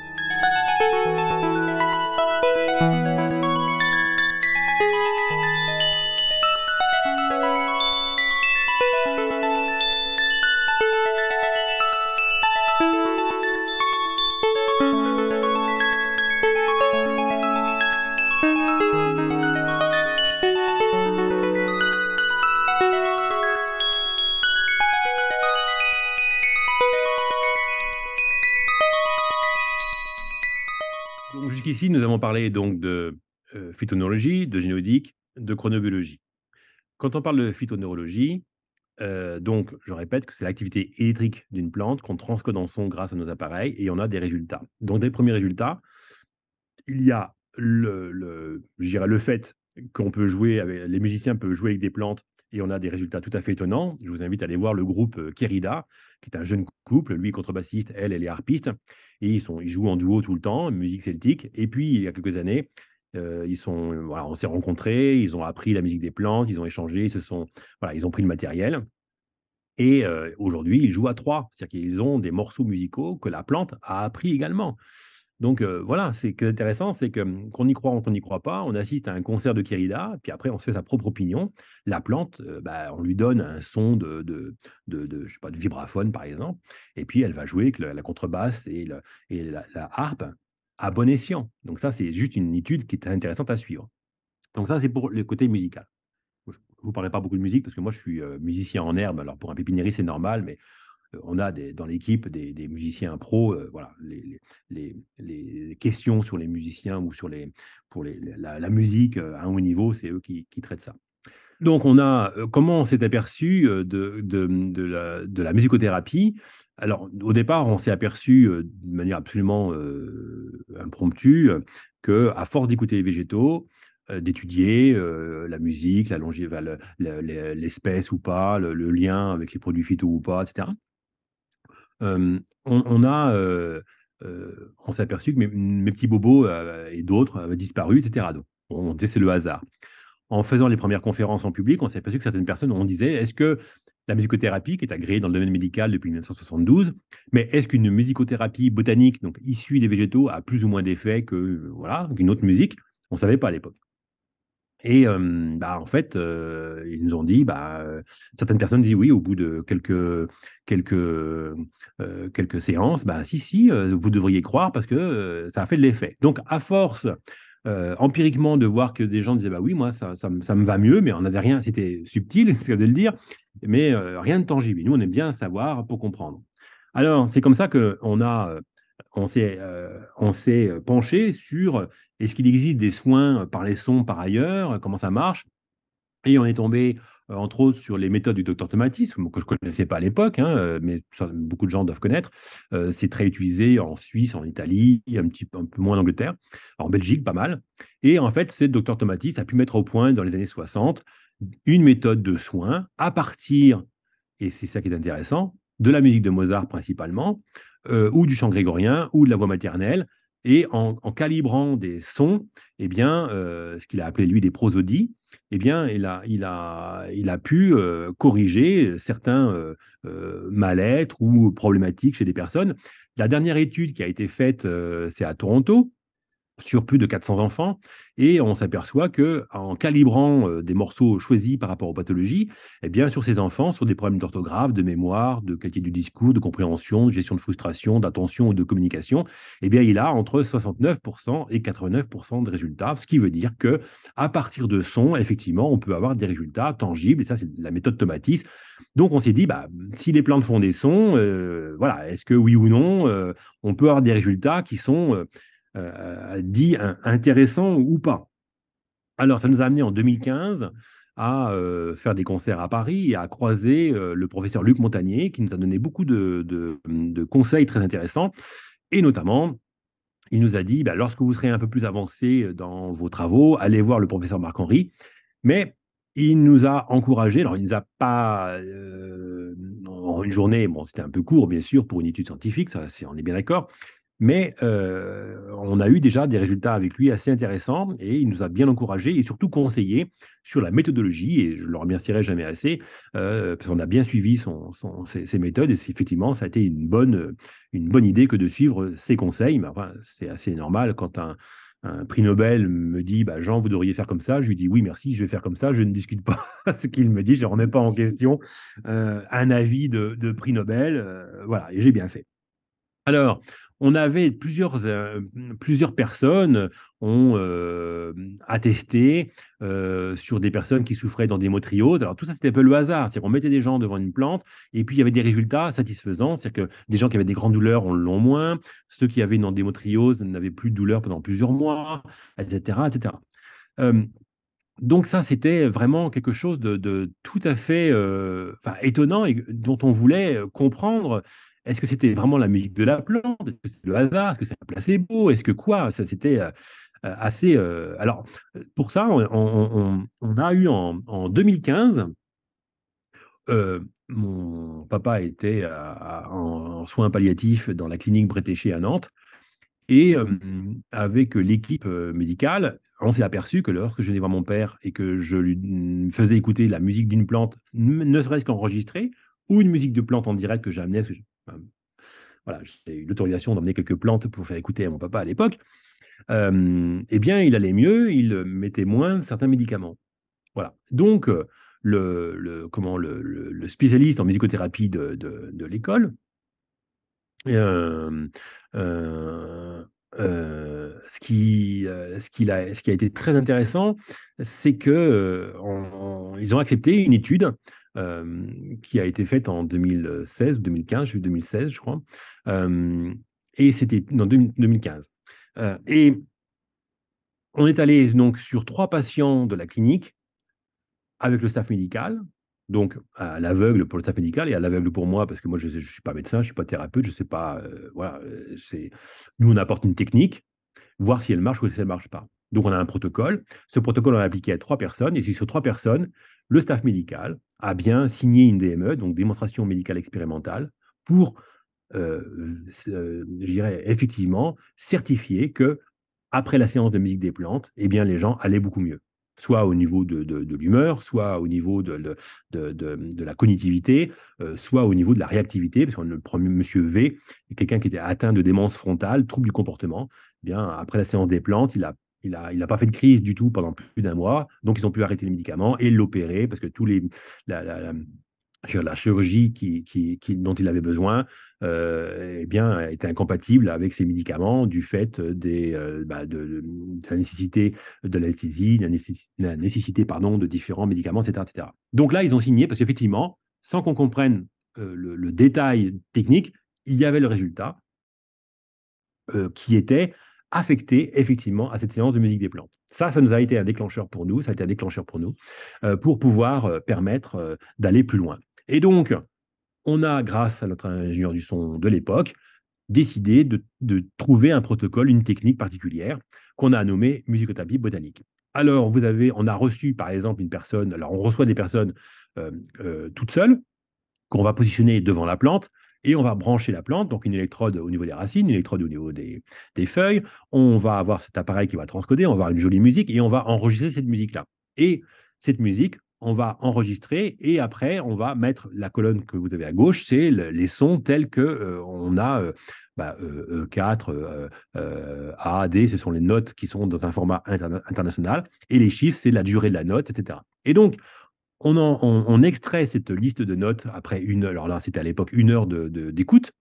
nous avons parlé donc de euh, phytonérologie, de génodique, de chronobiologie. Quand on parle de phytonérologie, euh, donc je répète que c'est l'activité électrique d'une plante qu'on transcode en son grâce à nos appareils et on a des résultats. Donc des premiers résultats, il y a le, le, le fait qu'on peut jouer, avec, les musiciens peuvent jouer avec des plantes et on a des résultats tout à fait étonnants. Je vous invite à aller voir le groupe euh, Kerida, qui est un jeune couple, lui contrebassiste, elle, elle est harpiste ils, sont, ils jouent en duo tout le temps, musique celtique. Et puis, il y a quelques années, euh, ils sont, euh, on s'est rencontrés, ils ont appris la musique des plantes, ils ont échangé, ils, se sont, voilà, ils ont pris le matériel. Et euh, aujourd'hui, ils jouent à trois. C'est-à-dire qu'ils ont des morceaux musicaux que la plante a appris également. Donc ce euh, voilà, c'est intéressant, c'est que mmh, qu'on y croit ou qu'on n'y croit pas, on assiste à un concert de Kirida, puis après on se fait sa propre opinion. La plante, euh, bah, on lui donne un son de, de, sais pas, de vibraphone par exemple, et puis elle va jouer avec la contrebasse et, la, harpe à bon escient. Donc ça, c'est juste une étude qui est intéressante à suivre. Donc ça, c'est pour le côté musical. Je ne vous parlerai pas beaucoup de musique parce que moi, je suis euh, musicien en herbe. Alors pour un pépiniériste, c'est normal, mais euh, on a des, dans l'équipe des, musiciens pros, euh, voilà, les, questions sur les musiciens ou sur les, pour la, musique euh, à un haut niveau, c'est eux qui, traitent ça. Donc, on a comment on s'est aperçu de, la, musicothérapie. Alors, au départ, on s'est aperçu de manière absolument impromptue que, à force d'écouter les végétaux, d'étudier la musique, la l'espèce ou pas, le, lien avec les produits phyto ou pas, etc on, a, on s'est aperçu que mes, petits bobos et d'autres avaient disparu, etc. Donc, on disait c'est le hasard. En faisant les premières conférences en public, on s'est aperçu que certaines personnes, on disait, est-ce que la musicothérapie, qui est agréée dans le domaine médical depuis 1972, mais est-ce qu'une musicothérapie botanique, donc issue des végétaux, a plus ou moins d'effet que voilà qu'une autre musique On ne savait pas à l'époque. Et bah, en fait, ils nous ont dit, bah, certaines personnes disent oui, au bout de quelques, quelques, quelques séances, bah, si, si, vous devriez croire parce que ça a fait de l'effet. Donc, à force empiriquement de voir que des gens disaient bah oui moi ça, ça, ça me va mieux mais on n'avait rien c'était subtil c'est de le dire mais rien de tangible nous on aime bien savoir pour comprendre alors c'est comme ça que on a on s'est euh, euh, penché sur euh, est-ce qu'il existe des soins par les sons par ailleurs, comment ça marche. Et on est tombé, entre autres, sur les méthodes du docteur Tomatis, que je ne connaissais pas à l'époque, hein, mais beaucoup de gens doivent connaître. c'est très utilisé en Suisse, en Italie, un petit peu moins en Angleterre, en Belgique, pas mal. Et en fait, ce docteur Tomatis a pu mettre au point dans les années 60 une méthode de soins à partir, et c'est ça qui est intéressant, de la musique de Mozart principalement, euh, ou du chant grégorien, ou de la voix maternelle. Et en, calibrant des sons, eh bien, euh, ce qu'il a appelé lui des prosodies, eh bien, il a, pu euh, corriger certains mal-être ou problématiques chez des personnes. La dernière étude qui a été faite, c'est à Toronto, sur plus de 400 enfants. Et on s'aperçoit que en calibrant euh, des morceaux choisis par rapport aux pathologies, eh bien, sur ces enfants, sur des problèmes d'orthographe, de mémoire, de qualité du discours, de compréhension, de gestion de frustration, d'attention ou de communication, eh bien, il a entre 69% et 89% de résultats. Ce qui veut dire que à partir de sons, effectivement, on peut avoir des résultats tangibles. Et ça, c'est la méthode Tomatis. Donc, on s'est dit, bah, si les plantes font des sons, euh, voilà, est-ce que oui ou non, euh, on peut avoir des résultats qui sont euh, dit intéressant ou pas. Alors, ça nous a amené en 2015 à euh, faire des concerts à Paris et à croiser euh, le professeur Luc Montagnier, qui nous a donné beaucoup de, conseils très intéressants. Et notamment, il nous a dit, bah, lorsque vous serez un peu plus avancé dans vos travaux, allez voir le professeur Marc-Henri. Mais il nous a encouragé, alors il ne nous a pas, en une journée, bon, c'était un peu court, bien sûr, pour une étude scientifique, ça, on est bien d'accord, mais euh, on a eu déjà des résultats avec lui assez intéressants et il nous a bien encouragés et surtout conseillé sur la méthodologie. Et je le remercierai jamais assez euh, parce qu'on a bien suivi son, ses, méthodes et effectivement, ça a été une bonne, une bonne idée que de suivre ses conseils. Mais enfin, c'est assez normal quand un, prix Nobel me dit bah, Jean, vous devriez faire comme ça. Je lui dis oui, merci, je vais faire comme ça. Je ne discute pas ce qu'il me dit, je ne remets pas en question euh, un avis de, prix Nobel. voilà, et j'ai bien fait. Alors, on avait plusieurs, euh, plusieurs personnes ont euh, attesté euh, sur des personnes qui souffraient d'endémotriose. Alors tout ça, c'était un peu le hasard. cest à qu'on mettait des gens devant une plante et puis il y avait des résultats satisfaisants. C'est-à-dire que des gens qui avaient des grandes douleurs, en l'ont moins. Ceux qui avaient une endémotriose n'avaient plus de douleur pendant plusieurs mois, etc. etc. donc ça, c'était vraiment quelque chose de tout à fait étonnant et dont on voulait comprendre est-ce que c'était vraiment la musique de la plante Est-ce que c'est le hasard Est-ce que c'est un placebo Est-ce que quoi Ça, c'était euh, euh, assez. Euh, alors, pour ça, on, a eu en, 2015. mon papa était en, soins palliatifs dans la clinique Bretéché à Nantes. Et avec l'équipe médicale, on s'est aperçu que lorsque je venais voir mon père et que je lui mm, faisais écouter la musique d'une plante, ne serait-ce qu'enregistrée, ou une musique de plante en direct que j'amenais, voilà, j'ai eu l'autorisation d'emmener quelques plantes pour faire écouter à mon papa à l'époque. eh bien, il allait mieux, il euh, mettait moins certains médicaments. Voilà. Donc, euh, le, comment, le, spécialiste en musicothérapie de, l'école. Euh, ce, qui, ce, qui a, ce qui a été très intéressant, c'est qu'ils ont accepté une étude qui a été faite en 2016, 2015, 2016, je crois. et c'était en 2015. et on est allé donc sur trois patients de la clinique avec le staff médical, donc à l'aveugle pour le staff médical et à l'aveugle pour moi, parce que moi je ne suis pas médecin, je ne suis pas thérapeute, je ne sais pas. voilà, c'est nous on apporte une technique, voir si elle marche ou si elle ne marche pas. Donc on a un protocole. Ce protocole on l'a appliqué à trois personnes et si sur trois personnes le staff médical a bien signé une DME, donc démonstration médicale expérimentale, pour, euh, euh je dirais, effectivement certifier que après la séance de musique des plantes, eh bien, les gens allaient beaucoup mieux soit au niveau de, l'humeur, soit au niveau de, de la cognitivité, euh, soit au niveau de la réactivité, parce que le premier monsieur V, quelqu'un qui était atteint de démence frontale, trouble du comportement, eh bien après la séance des plantes, il a il n'a il pas fait de crise du tout pendant plus d'un mois, donc ils ont pu arrêter les médicaments et l'opérer parce que tous les, la, la, chirurgie qui, qui, dont il avait besoin euh, eh bien, était incompatible avec ces médicaments du fait des, euh, bah, de, la nécessité de l'anesthésie, de la nécessité, pardon, de différents médicaments, etc., etc. Donc là, ils ont signé parce qu'effectivement, sans qu'on comprenne euh, le, détail technique, il y avait le résultat qui était affecté effectivement à cette séance de musique des plantes. Ça, ça nous a été un déclencheur pour nous, ça a été un déclencheur pour nous, euh, pour pouvoir euh, permettre euh, d'aller plus loin. Et donc, on a, grâce à notre ingénieur du son de l'époque, décidé de, trouver un protocole, une technique particulière qu'on a nommée musicothérapie botanique. Alors, vous avez, on a reçu par exemple une personne, alors on reçoit des personnes toutes seules, qu'on va positionner devant la plante, et on va brancher la plante, donc une électrode au niveau des racines, une électrode au niveau des, feuilles. On va avoir cet appareil qui va transcoder, on va avoir une jolie musique et on va enregistrer cette musique-là. Et cette musique, on va enregistrer et après on va mettre la colonne que vous avez à gauche, c'est les sons tels que euh, on a E4, euh, bah, euh, e A, D, ce sont les notes qui sont dans un format international et les chiffres, c'est la durée de la note, etc. Et donc on, extrait cette liste de notes après une heure, alors là c'était à l'époque une heure d'écoute,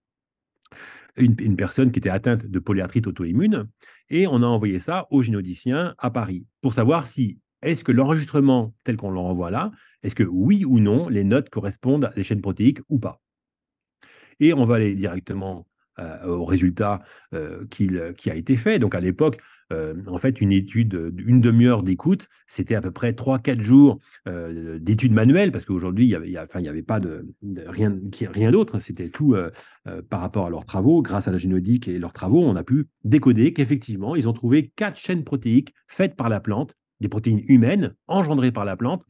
de, une, personne qui était atteinte de polyarthrite auto-immune, et on a envoyé ça au génodicien à Paris pour savoir si est-ce que l'enregistrement tel qu'on l'envoie là, est-ce que oui ou non les notes correspondent à des chaînes protéiques ou pas. Et on va aller directement euh, au résultat euh, qui a été fait. Donc à l'époque, euh, en fait, une étude, une demi-heure d'écoute, c'était à peu près 3-4 jours euh, d'études manuelles, parce qu'aujourd'hui, il n'y avait, avait, pas de, rien, rien d'autre. Hein, c'était tout euh, par rapport à leurs travaux. Grâce à la génodique et leurs travaux, on a pu décoder qu'effectivement, ils ont trouvé quatre chaînes protéiques faites par la plante, des protéines humaines engendrées par la plante,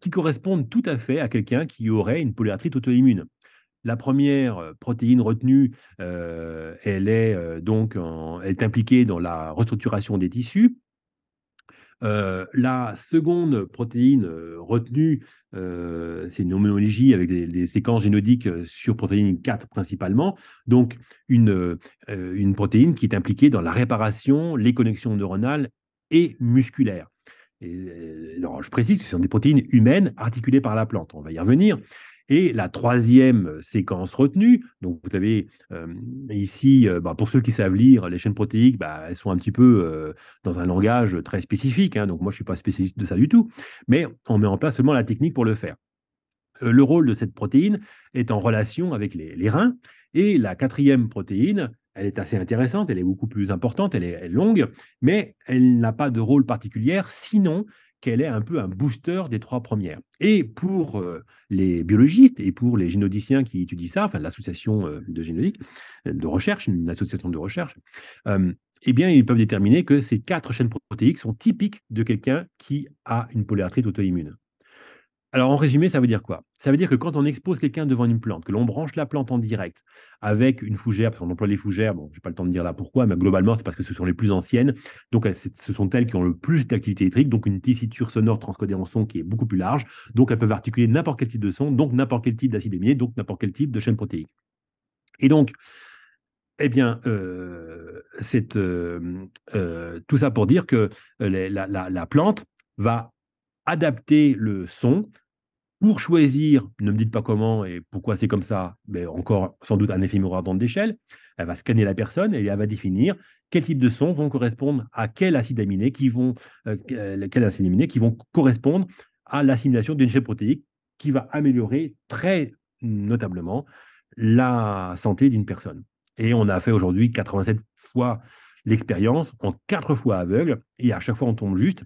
qui correspondent tout à fait à quelqu'un qui aurait une polyarthrite auto-immune. La première euh, protéine retenue, euh, elle, est, euh, donc est impliquée dans la restructuration des tissus. la seconde protéine retenue, c'est une homologie avec des, séquences génodiques sur protéine 4 principalement, donc une, protéine qui est impliquée dans la réparation, les connexions neuronales et musculaires. je précise que ce sont des protéines humaines articulées par la plante, on va y revenir, et la troisième euh, séquence retenue, donc vous avez ici, euh, bah, pour ceux qui savent lire, les chaînes protéiques, bah, elles sont un petit peu euh, dans un langage très spécifique. Hein, donc moi, je ne suis pas spécialiste de ça du tout, mais on met en place seulement la technique pour le faire. Le rôle de cette protéine est en relation avec les, reins. Et la quatrième protéine, elle est assez intéressante, elle est beaucoup plus importante, elle est, elle est longue, mais elle n'a pas de rôle particulier, sinon qu'elle est un peu un booster des trois premières. Et pour euh, les biologistes et pour les génodiciens qui étudient ça, enfin l'association euh, de génodique, euh, de recherche, une association de recherche, eh bien, ils peuvent déterminer que ces quatre chaînes protéiques sont typiques de quelqu'un qui a une polyarthrite auto-immune. Alors en résumé, ça veut dire quoi Ça veut dire que quand on expose quelqu'un devant une plante, que l'on branche la plante en direct avec une fougère, parce qu'on emploie les fougères, bon, n'ai pas le temps de dire là pourquoi, mais globalement, c'est parce que ce sont les plus anciennes, donc ce sont elles qui ont le plus d'activité électrique, donc une tissiture sonore transcodée en son qui est beaucoup plus large, donc elles peuvent articuler n'importe quel type de son, donc n'importe quel type d'acide aminé, donc n'importe quel type de chaîne protéique. Et donc, eh bien, euh, euh, euh tout ça pour dire que euh, la plante va adapter le son pour choisir, ne me dites pas comment et pourquoi c'est comme ça, mais encore sans doute un effet miroir d'onde d'échelle, elle va scanner la personne et elle va définir quel type de son vont correspondre à quel acide aminé qui vont, euh, euh, qui vont correspondre à l'assimilation d'une chaîne protéique qui va améliorer très notablement la santé d'une personne. Et on a fait aujourd'hui 87 fois l'expérience en quatre fois aveugle et à chaque fois on tombe juste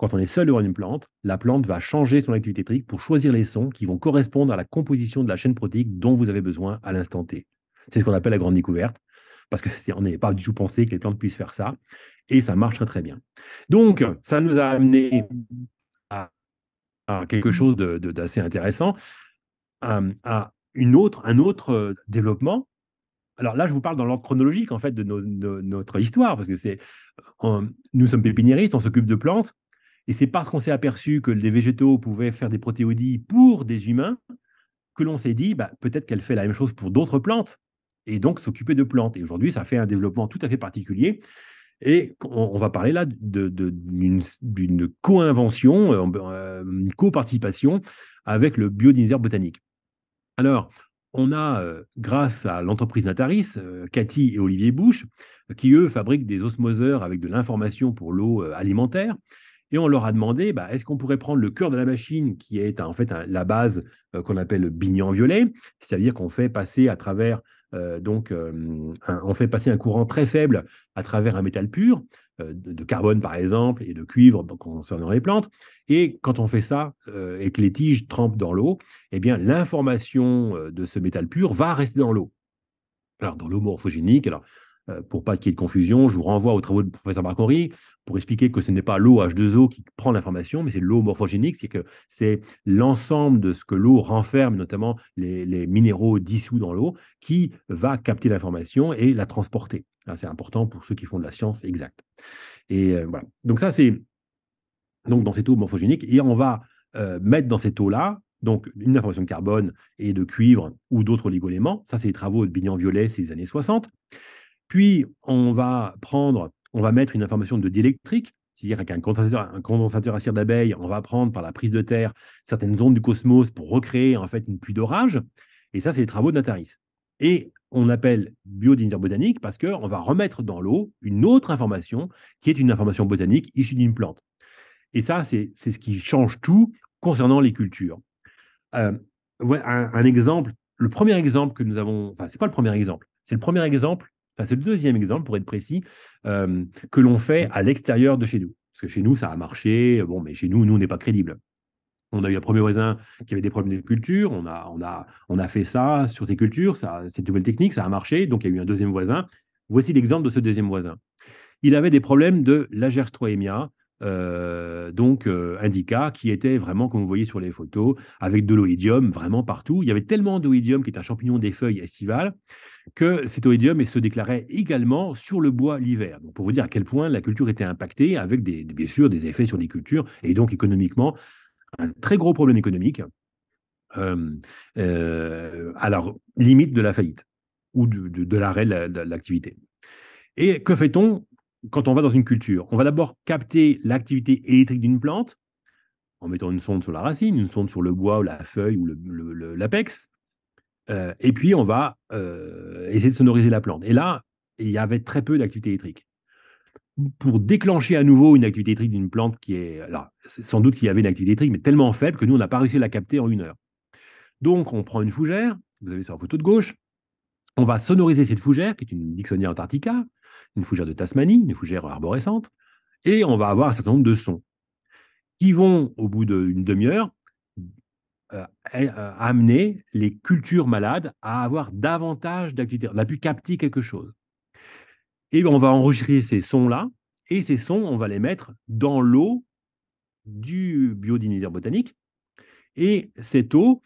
quand on est seul devant une plante, la plante va changer son activité électrique pour choisir les sons qui vont correspondre à la composition de la chaîne protéique dont vous avez besoin à l'instant T. C'est ce qu'on appelle la grande découverte, parce qu'on n'avait pas du tout pensé que les plantes puissent faire ça, et ça marche très bien. Donc, ça nous a amené à, quelque chose d'assez intéressant, à, une autre, un autre euh, développement alors là, je vous parle dans l'ordre chronologique en fait de, de, notre histoire, parce que c'est nous sommes pépiniéristes, on s'occupe de plantes, et c'est parce qu'on s'est aperçu que les végétaux pouvaient faire des protéodies pour des humains que l'on s'est dit, bah, peut-être qu'elle fait la même chose pour d'autres plantes, et donc s'occuper de plantes. Et aujourd'hui, ça fait un développement tout à fait particulier. Et on, va parler là d'une co-invention, euh, ben, euh, une co-participation avec le biodinaire botanique. Alors, on a, euh, grâce à l'entreprise Nataris, Cathy et Olivier Bouche, qui eux fabriquent des osmoseurs avec de l'information pour l'eau alimentaire et on leur a demandé bah, est-ce qu'on pourrait prendre le cœur de la machine, qui est en fait la base euh, qu'on appelle le bignon violet, c'est-à-dire qu'on fait passer à travers euh, donc euh, un, on fait passer un courant très faible à travers un métal pur de, de carbone par exemple et de cuivre concernant les plantes et quand on fait ça et que les tiges trempent dans l'eau eh bien l'information de ce métal pur va rester dans l'eau alors dans l'eau morphogénique alors euh, pour pas qu'il y ait de confusion, je vous renvoie aux travaux du professeur Marc pour expliquer que ce n'est pas l'eau H2O qui prend l'information, mais c'est l'eau morphogénique, c'est que c'est l'ensemble de ce que l'eau renferme, notamment les, minéraux dissous dans l'eau, qui va capter l'information et la transporter. C'est important pour ceux qui font de la science exacte. Et euh, voilà. Donc ça, c'est donc dans cette eau morphogénique, et on va euh, mettre dans cette eau-là donc une information de carbone et de cuivre ou d'autres oligoéléments. Ça, c'est les travaux de Bignan-Violet, c'est les années 60. Puis, on va prendre, on va mettre une information de diélectrique, c'est-à-dire avec un condensateur, un condensateur à cire d'abeille, on va prendre par la prise de terre certaines ondes du cosmos pour recréer en fait une pluie d'orage. Et ça, c'est les travaux de Nataris. Et on appelle biodynamisme botanique parce qu'on va remettre dans l'eau une autre information qui est une information botanique issue d'une plante. Et ça, c'est ce qui change tout concernant les cultures. Euh, un, un, exemple, le premier exemple que nous avons, enfin, ce n'est pas le premier exemple, c'est le premier exemple c'est le deuxième exemple, pour être précis, que l'on fait mmh. à l'extérieur de chez nous. Parce que chez nous, ça a marché. Bon, mais chez nous, nous, on n'est pas crédible. On a eu un premier voisin qui avait des problèmes de culture. On a, on a, on a fait ça sur ces cultures, ça, cette nouvelle technique, ça a marché. Donc, il y a eu un deuxième voisin. Voici l'exemple de ce deuxième voisin. Il avait des problèmes de lagerstroemia, euh, donc indica, qui était vraiment, comme vous voyez sur les photos, avec de l'oïdium vraiment partout. Il y avait tellement d'oïdium, qui est un champignon des feuilles estivales, que cet oïdium se déclarait également sur le bois l'hiver. Donc pour vous dire à quel point la culture était impactée avec des, bien sûr des effets sur les cultures et donc économiquement un très gros problème économique. Euh, euh, alors limite de la faillite ou de, l'arrêt de l'activité. et que fait-on quand on va dans une culture On va d'abord capter l'activité électrique d'une plante en mettant une sonde sur la racine, une sonde sur le bois ou la feuille ou l'apex. Euh, et puis, on va euh, essayer de sonoriser la plante. Et là, il y avait très peu d'activité électrique. Pour déclencher à nouveau une activité électrique d'une plante qui est là, sans doute qu'il y avait une activité électrique, mais tellement faible que nous, on n'a pas réussi à la capter en une heure. Donc, on prend une fougère, vous avez sur la photo de gauche, on va sonoriser cette fougère, qui est une Dixonia antarctica, une fougère de Tasmanie, une fougère arborescente, et on va avoir un certain nombre de sons qui vont, au bout d'une demi-heure, euh, euh, amener les cultures malades à avoir davantage d'activité. On a pu capter quelque chose. Et ben, on va enregistrer ces sons-là, et ces sons, on va les mettre dans l'eau du biodiniseur botanique. Et cette eau,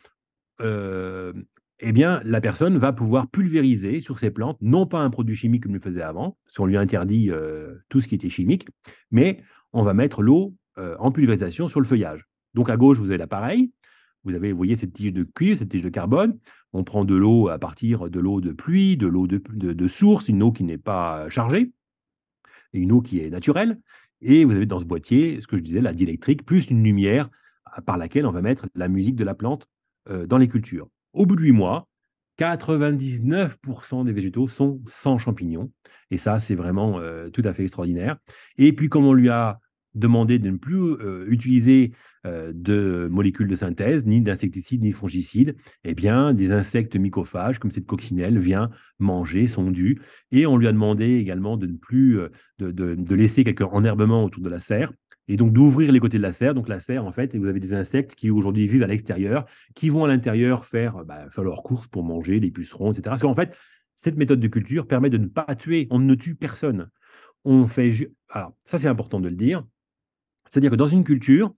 euh, eh bien, la personne va pouvoir pulvériser sur ses plantes, non pas un produit chimique comme le faisait avant, parce qu'on lui interdit tout ce qui était chimique, mais on va mettre l'eau en pulvérisation sur le feuillage. Donc à gauche, vous avez l'appareil, vous avez, vous voyez, cette tige de cuivre, cette tige de carbone. On prend de l'eau à partir de l'eau de pluie, de l'eau de, source, une eau qui n'est pas euh, chargée et une eau qui est naturelle. Et vous avez dans ce boîtier, ce que je disais, la diélectrique, plus une lumière euh, par laquelle on va mettre la musique de la plante euh, dans les cultures. Au bout de huit mois, 99% des végétaux sont sans champignons. Et ça, c'est vraiment tout à fait extraordinaire. Et puis, comme on lui a demandé de ne plus utiliser de molécules de synthèse, ni d'insecticides, ni de fongicides, eh bien, des insectes mycophages, comme cette coccinelle, vient manger son dû. Et on lui a demandé également de ne plus de, laisser quelques enherbements autour de la serre, et donc d'ouvrir les côtés de la serre. Donc la serre, en fait, vous avez des insectes qui aujourd'hui vivent à l'extérieur, qui vont à l'intérieur faire, bah, faire leurs courses pour manger, les pucerons, etc. Parce qu'en fait, cette méthode de culture permet de ne pas tuer, on ne tue personne. On fait, alors ça c'est important de le dire, c'est-à-dire que dans une culture,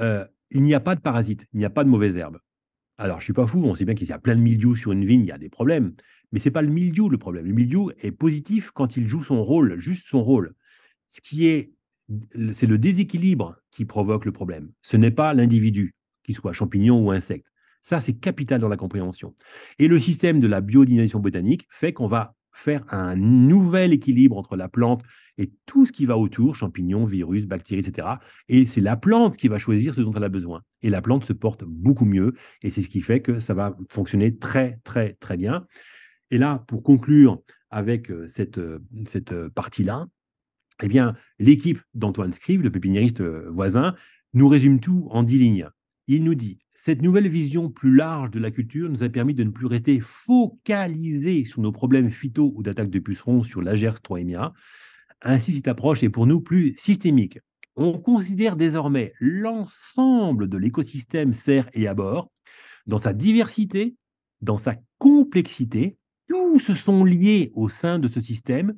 euh, il n'y a pas de parasites, il n'y a pas de mauvaises herbes. Alors, je suis pas fou, on sait bien qu'il y a plein de mildiou sur une vigne, il y a des problèmes. Mais ce n'est pas le mildiou le problème. Le mildiou est positif quand il joue son rôle, juste son rôle. Ce qui est, c'est le déséquilibre qui provoque le problème. Ce n'est pas l'individu, qu'il soit champignon ou insecte. Ça, c'est capital dans la compréhension. Et le système de la biodynamisation botanique fait qu'on va faire un nouvel équilibre entre la plante et tout ce qui va autour, champignons, virus, bactéries, etc. Et c'est la plante qui va choisir ce dont elle a besoin. Et la plante se porte beaucoup mieux. Et c'est ce qui fait que ça va fonctionner très, très, très bien. Et là, pour conclure avec euh, cette, euh, euh, partie-là, eh bien, l'équipe d'Antoine Scrive, le pépiniériste voisin, nous résume tout en dix lignes. Il nous dit cette nouvelle vision plus large de la culture nous a permis de ne plus rester focalisés sur nos problèmes phyto ou d'attaque de pucerons sur l'agers 3 Ainsi, cette approche est pour nous plus systémique. On considère désormais l'ensemble de l'écosystème serre et abord, dans sa diversité, dans sa complexité, tous se sont liés au sein de ce système.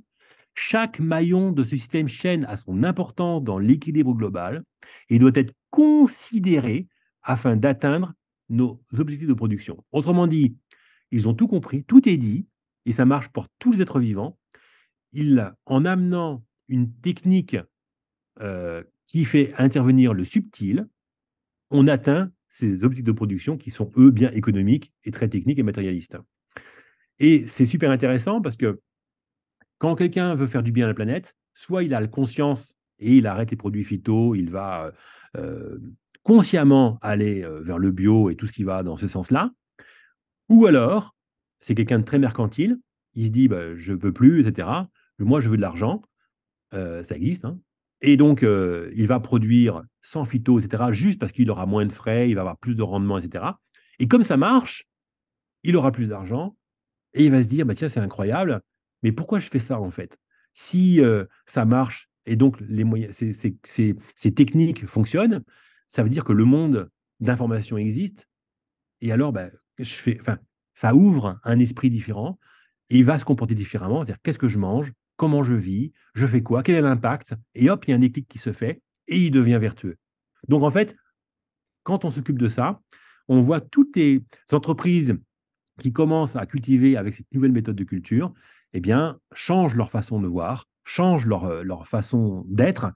Chaque maillon de ce système chaîne a son importance dans l'équilibre global et doit être considéré afin d'atteindre nos objectifs de production. Autrement dit, ils ont tout compris, tout est dit, et ça marche pour tous les êtres vivants. Il en amenant une technique euh, qui fait intervenir le subtil, on atteint ces objectifs de production qui sont, eux, bien économiques et très techniques et matérialistes. Et c'est super intéressant parce que quand quelqu'un veut faire du bien à la planète, soit il a la conscience et il arrête les produits phyto, il va euh, euh, consciemment aller vers le bio et tout ce qui va dans ce sens-là, ou alors c'est quelqu'un de très mercantile, il se dit bah, je peux plus, etc. Moi je veux de l'argent, ça existe. Hein. Et donc il va produire sans phyto, etc. Juste parce qu'il aura moins de frais, il va avoir plus de rendement, etc. Et comme ça marche, il aura plus d'argent et il va se dire bah tiens c'est incroyable, mais pourquoi je fais ça en fait Si ça marche et donc les moyens, ces techniques fonctionnent, ça veut dire que le monde d'information existe. Et alors, ben, je fais, enfin, ça ouvre un esprit différent et il va se comporter différemment. C'est-à-dire, qu'est-ce que je mange Comment je vis Je fais quoi Quel est l'impact Et hop, il y a un déclic qui se fait et il devient vertueux. Donc, en fait, quand on s'occupe de ça, on voit toutes les entreprises qui commencent à cultiver avec cette nouvelle méthode de culture, eh bien, changent leur façon de voir, changent leur, euh, leur façon d'être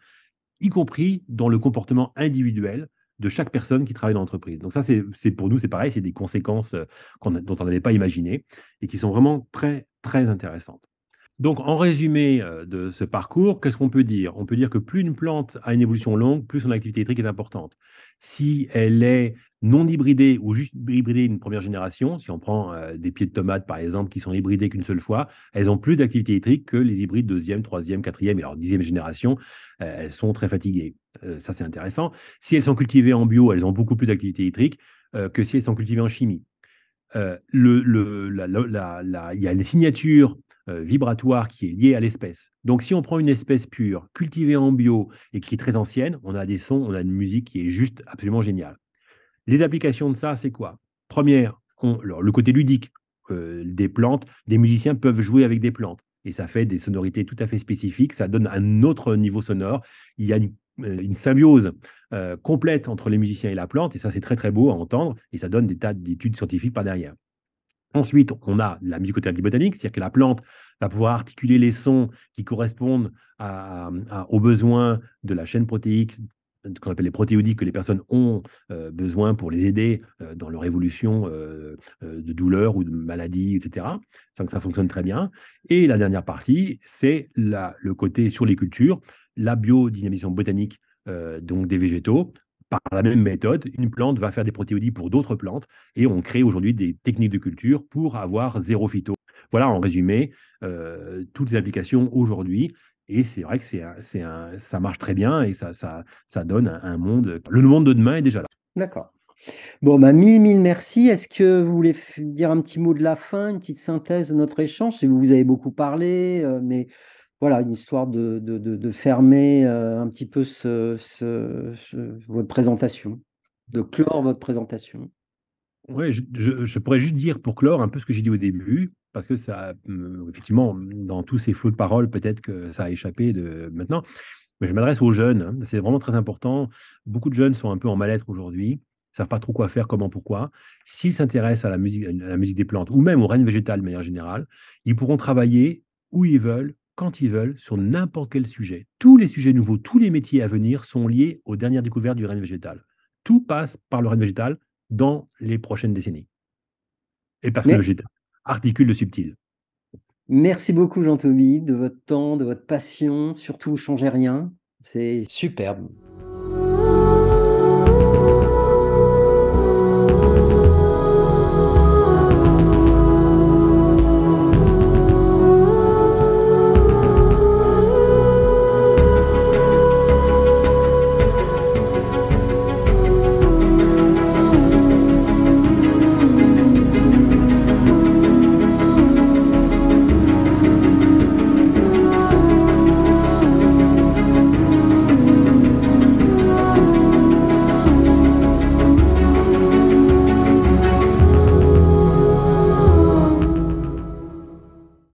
y compris dans le comportement individuel de chaque personne qui travaille dans l'entreprise. Donc ça, c'est pour nous, c'est pareil, c'est des conséquences euh, dont on n'avait pas imaginé et qui sont vraiment très, très intéressantes. Donc, en résumé euh, de ce parcours, qu'est-ce qu'on peut dire On peut dire que plus une plante a une évolution longue, plus son activité électrique est importante. Si elle est non hybridée ou juste hybridée une première génération, si on prend euh, des pieds de tomates par exemple qui sont hybridés qu'une seule fois, elles ont plus d'activité électrique que les hybrides deuxième, troisième, quatrième et alors dixième génération. Euh, elles sont très fatiguées. ça, c'est intéressant. Si elles sont cultivées en bio, elles ont beaucoup plus d'activité électrique que si elles sont cultivées en chimie. il y a les signatures euh, vibratoire qui est lié à l'espèce. Donc si on prend une espèce pure, cultivée en bio et qui est très ancienne, on a des sons, on a une musique qui est juste absolument géniale. Les applications de ça, c'est quoi Première, le côté ludique euh, des plantes, des musiciens peuvent jouer avec des plantes et ça fait des sonorités tout à fait spécifiques, ça donne un autre niveau sonore, il y a une, euh, symbiose complète entre les musiciens et la plante, et ça c'est très très beau à entendre, et ça donne des tas d'études scientifiques par derrière. Ensuite, on a la mycothérapie botanique, c'est-à-dire que la plante va pouvoir articuler les sons qui correspondent aux besoins de la chaîne protéique qu'on appelle les protéodiques que les personnes ont euh, besoin pour les aider euh, dans leur évolution euh, de douleur ou de maladie, etc. Ça, ça fonctionne très bien. Et la dernière partie, c'est le côté sur les cultures, la biodynamisation botanique donc des végétaux, par la même méthode, une plante va faire des protéodies pour d'autres plantes et on crée aujourd'hui des techniques de culture pour avoir zéro phyto. Voilà en résumé euh, toutes les applications aujourd'hui. Et c'est vrai que c'est, c'est ça marche très bien et ça, ça, ça donne un, monde. Le monde de demain est déjà là. D'accord. Bon, ben, mille, mille merci. Est-ce que vous voulez dire un petit mot de la fin, une petite synthèse de notre échange Vous avez beaucoup parlé, euh, mais voilà, une histoire de, fermer euh, un petit peu votre présentation, de clore votre présentation. Oui, je, pourrais juste dire pour clore un peu ce que j'ai dit au début, parce que ça, mm, effectivement, dans tous ces flots de paroles, peut-être que ça a échappé de maintenant. Mais je m'adresse aux jeunes, hein. c'est vraiment très important. Beaucoup de jeunes sont un peu en mal-être aujourd'hui, ne savent pas trop quoi faire, comment, pourquoi. S'ils s'intéressent à la musique, à la musique des plantes, ou même aux reines végétales de manière générale, ils pourront travailler où ils veulent, quand ils veulent, sur n'importe quel sujet. Tous les sujets nouveaux, tous les métiers à venir sont liés aux dernières découvertes du règne végétal. Tout passe par le règne végétal dans les prochaines décennies. Et parce que le végétal articule le subtil. Merci beaucoup, Jean-Toby, de votre temps, de votre passion. Surtout, changez rien. C'est superbe.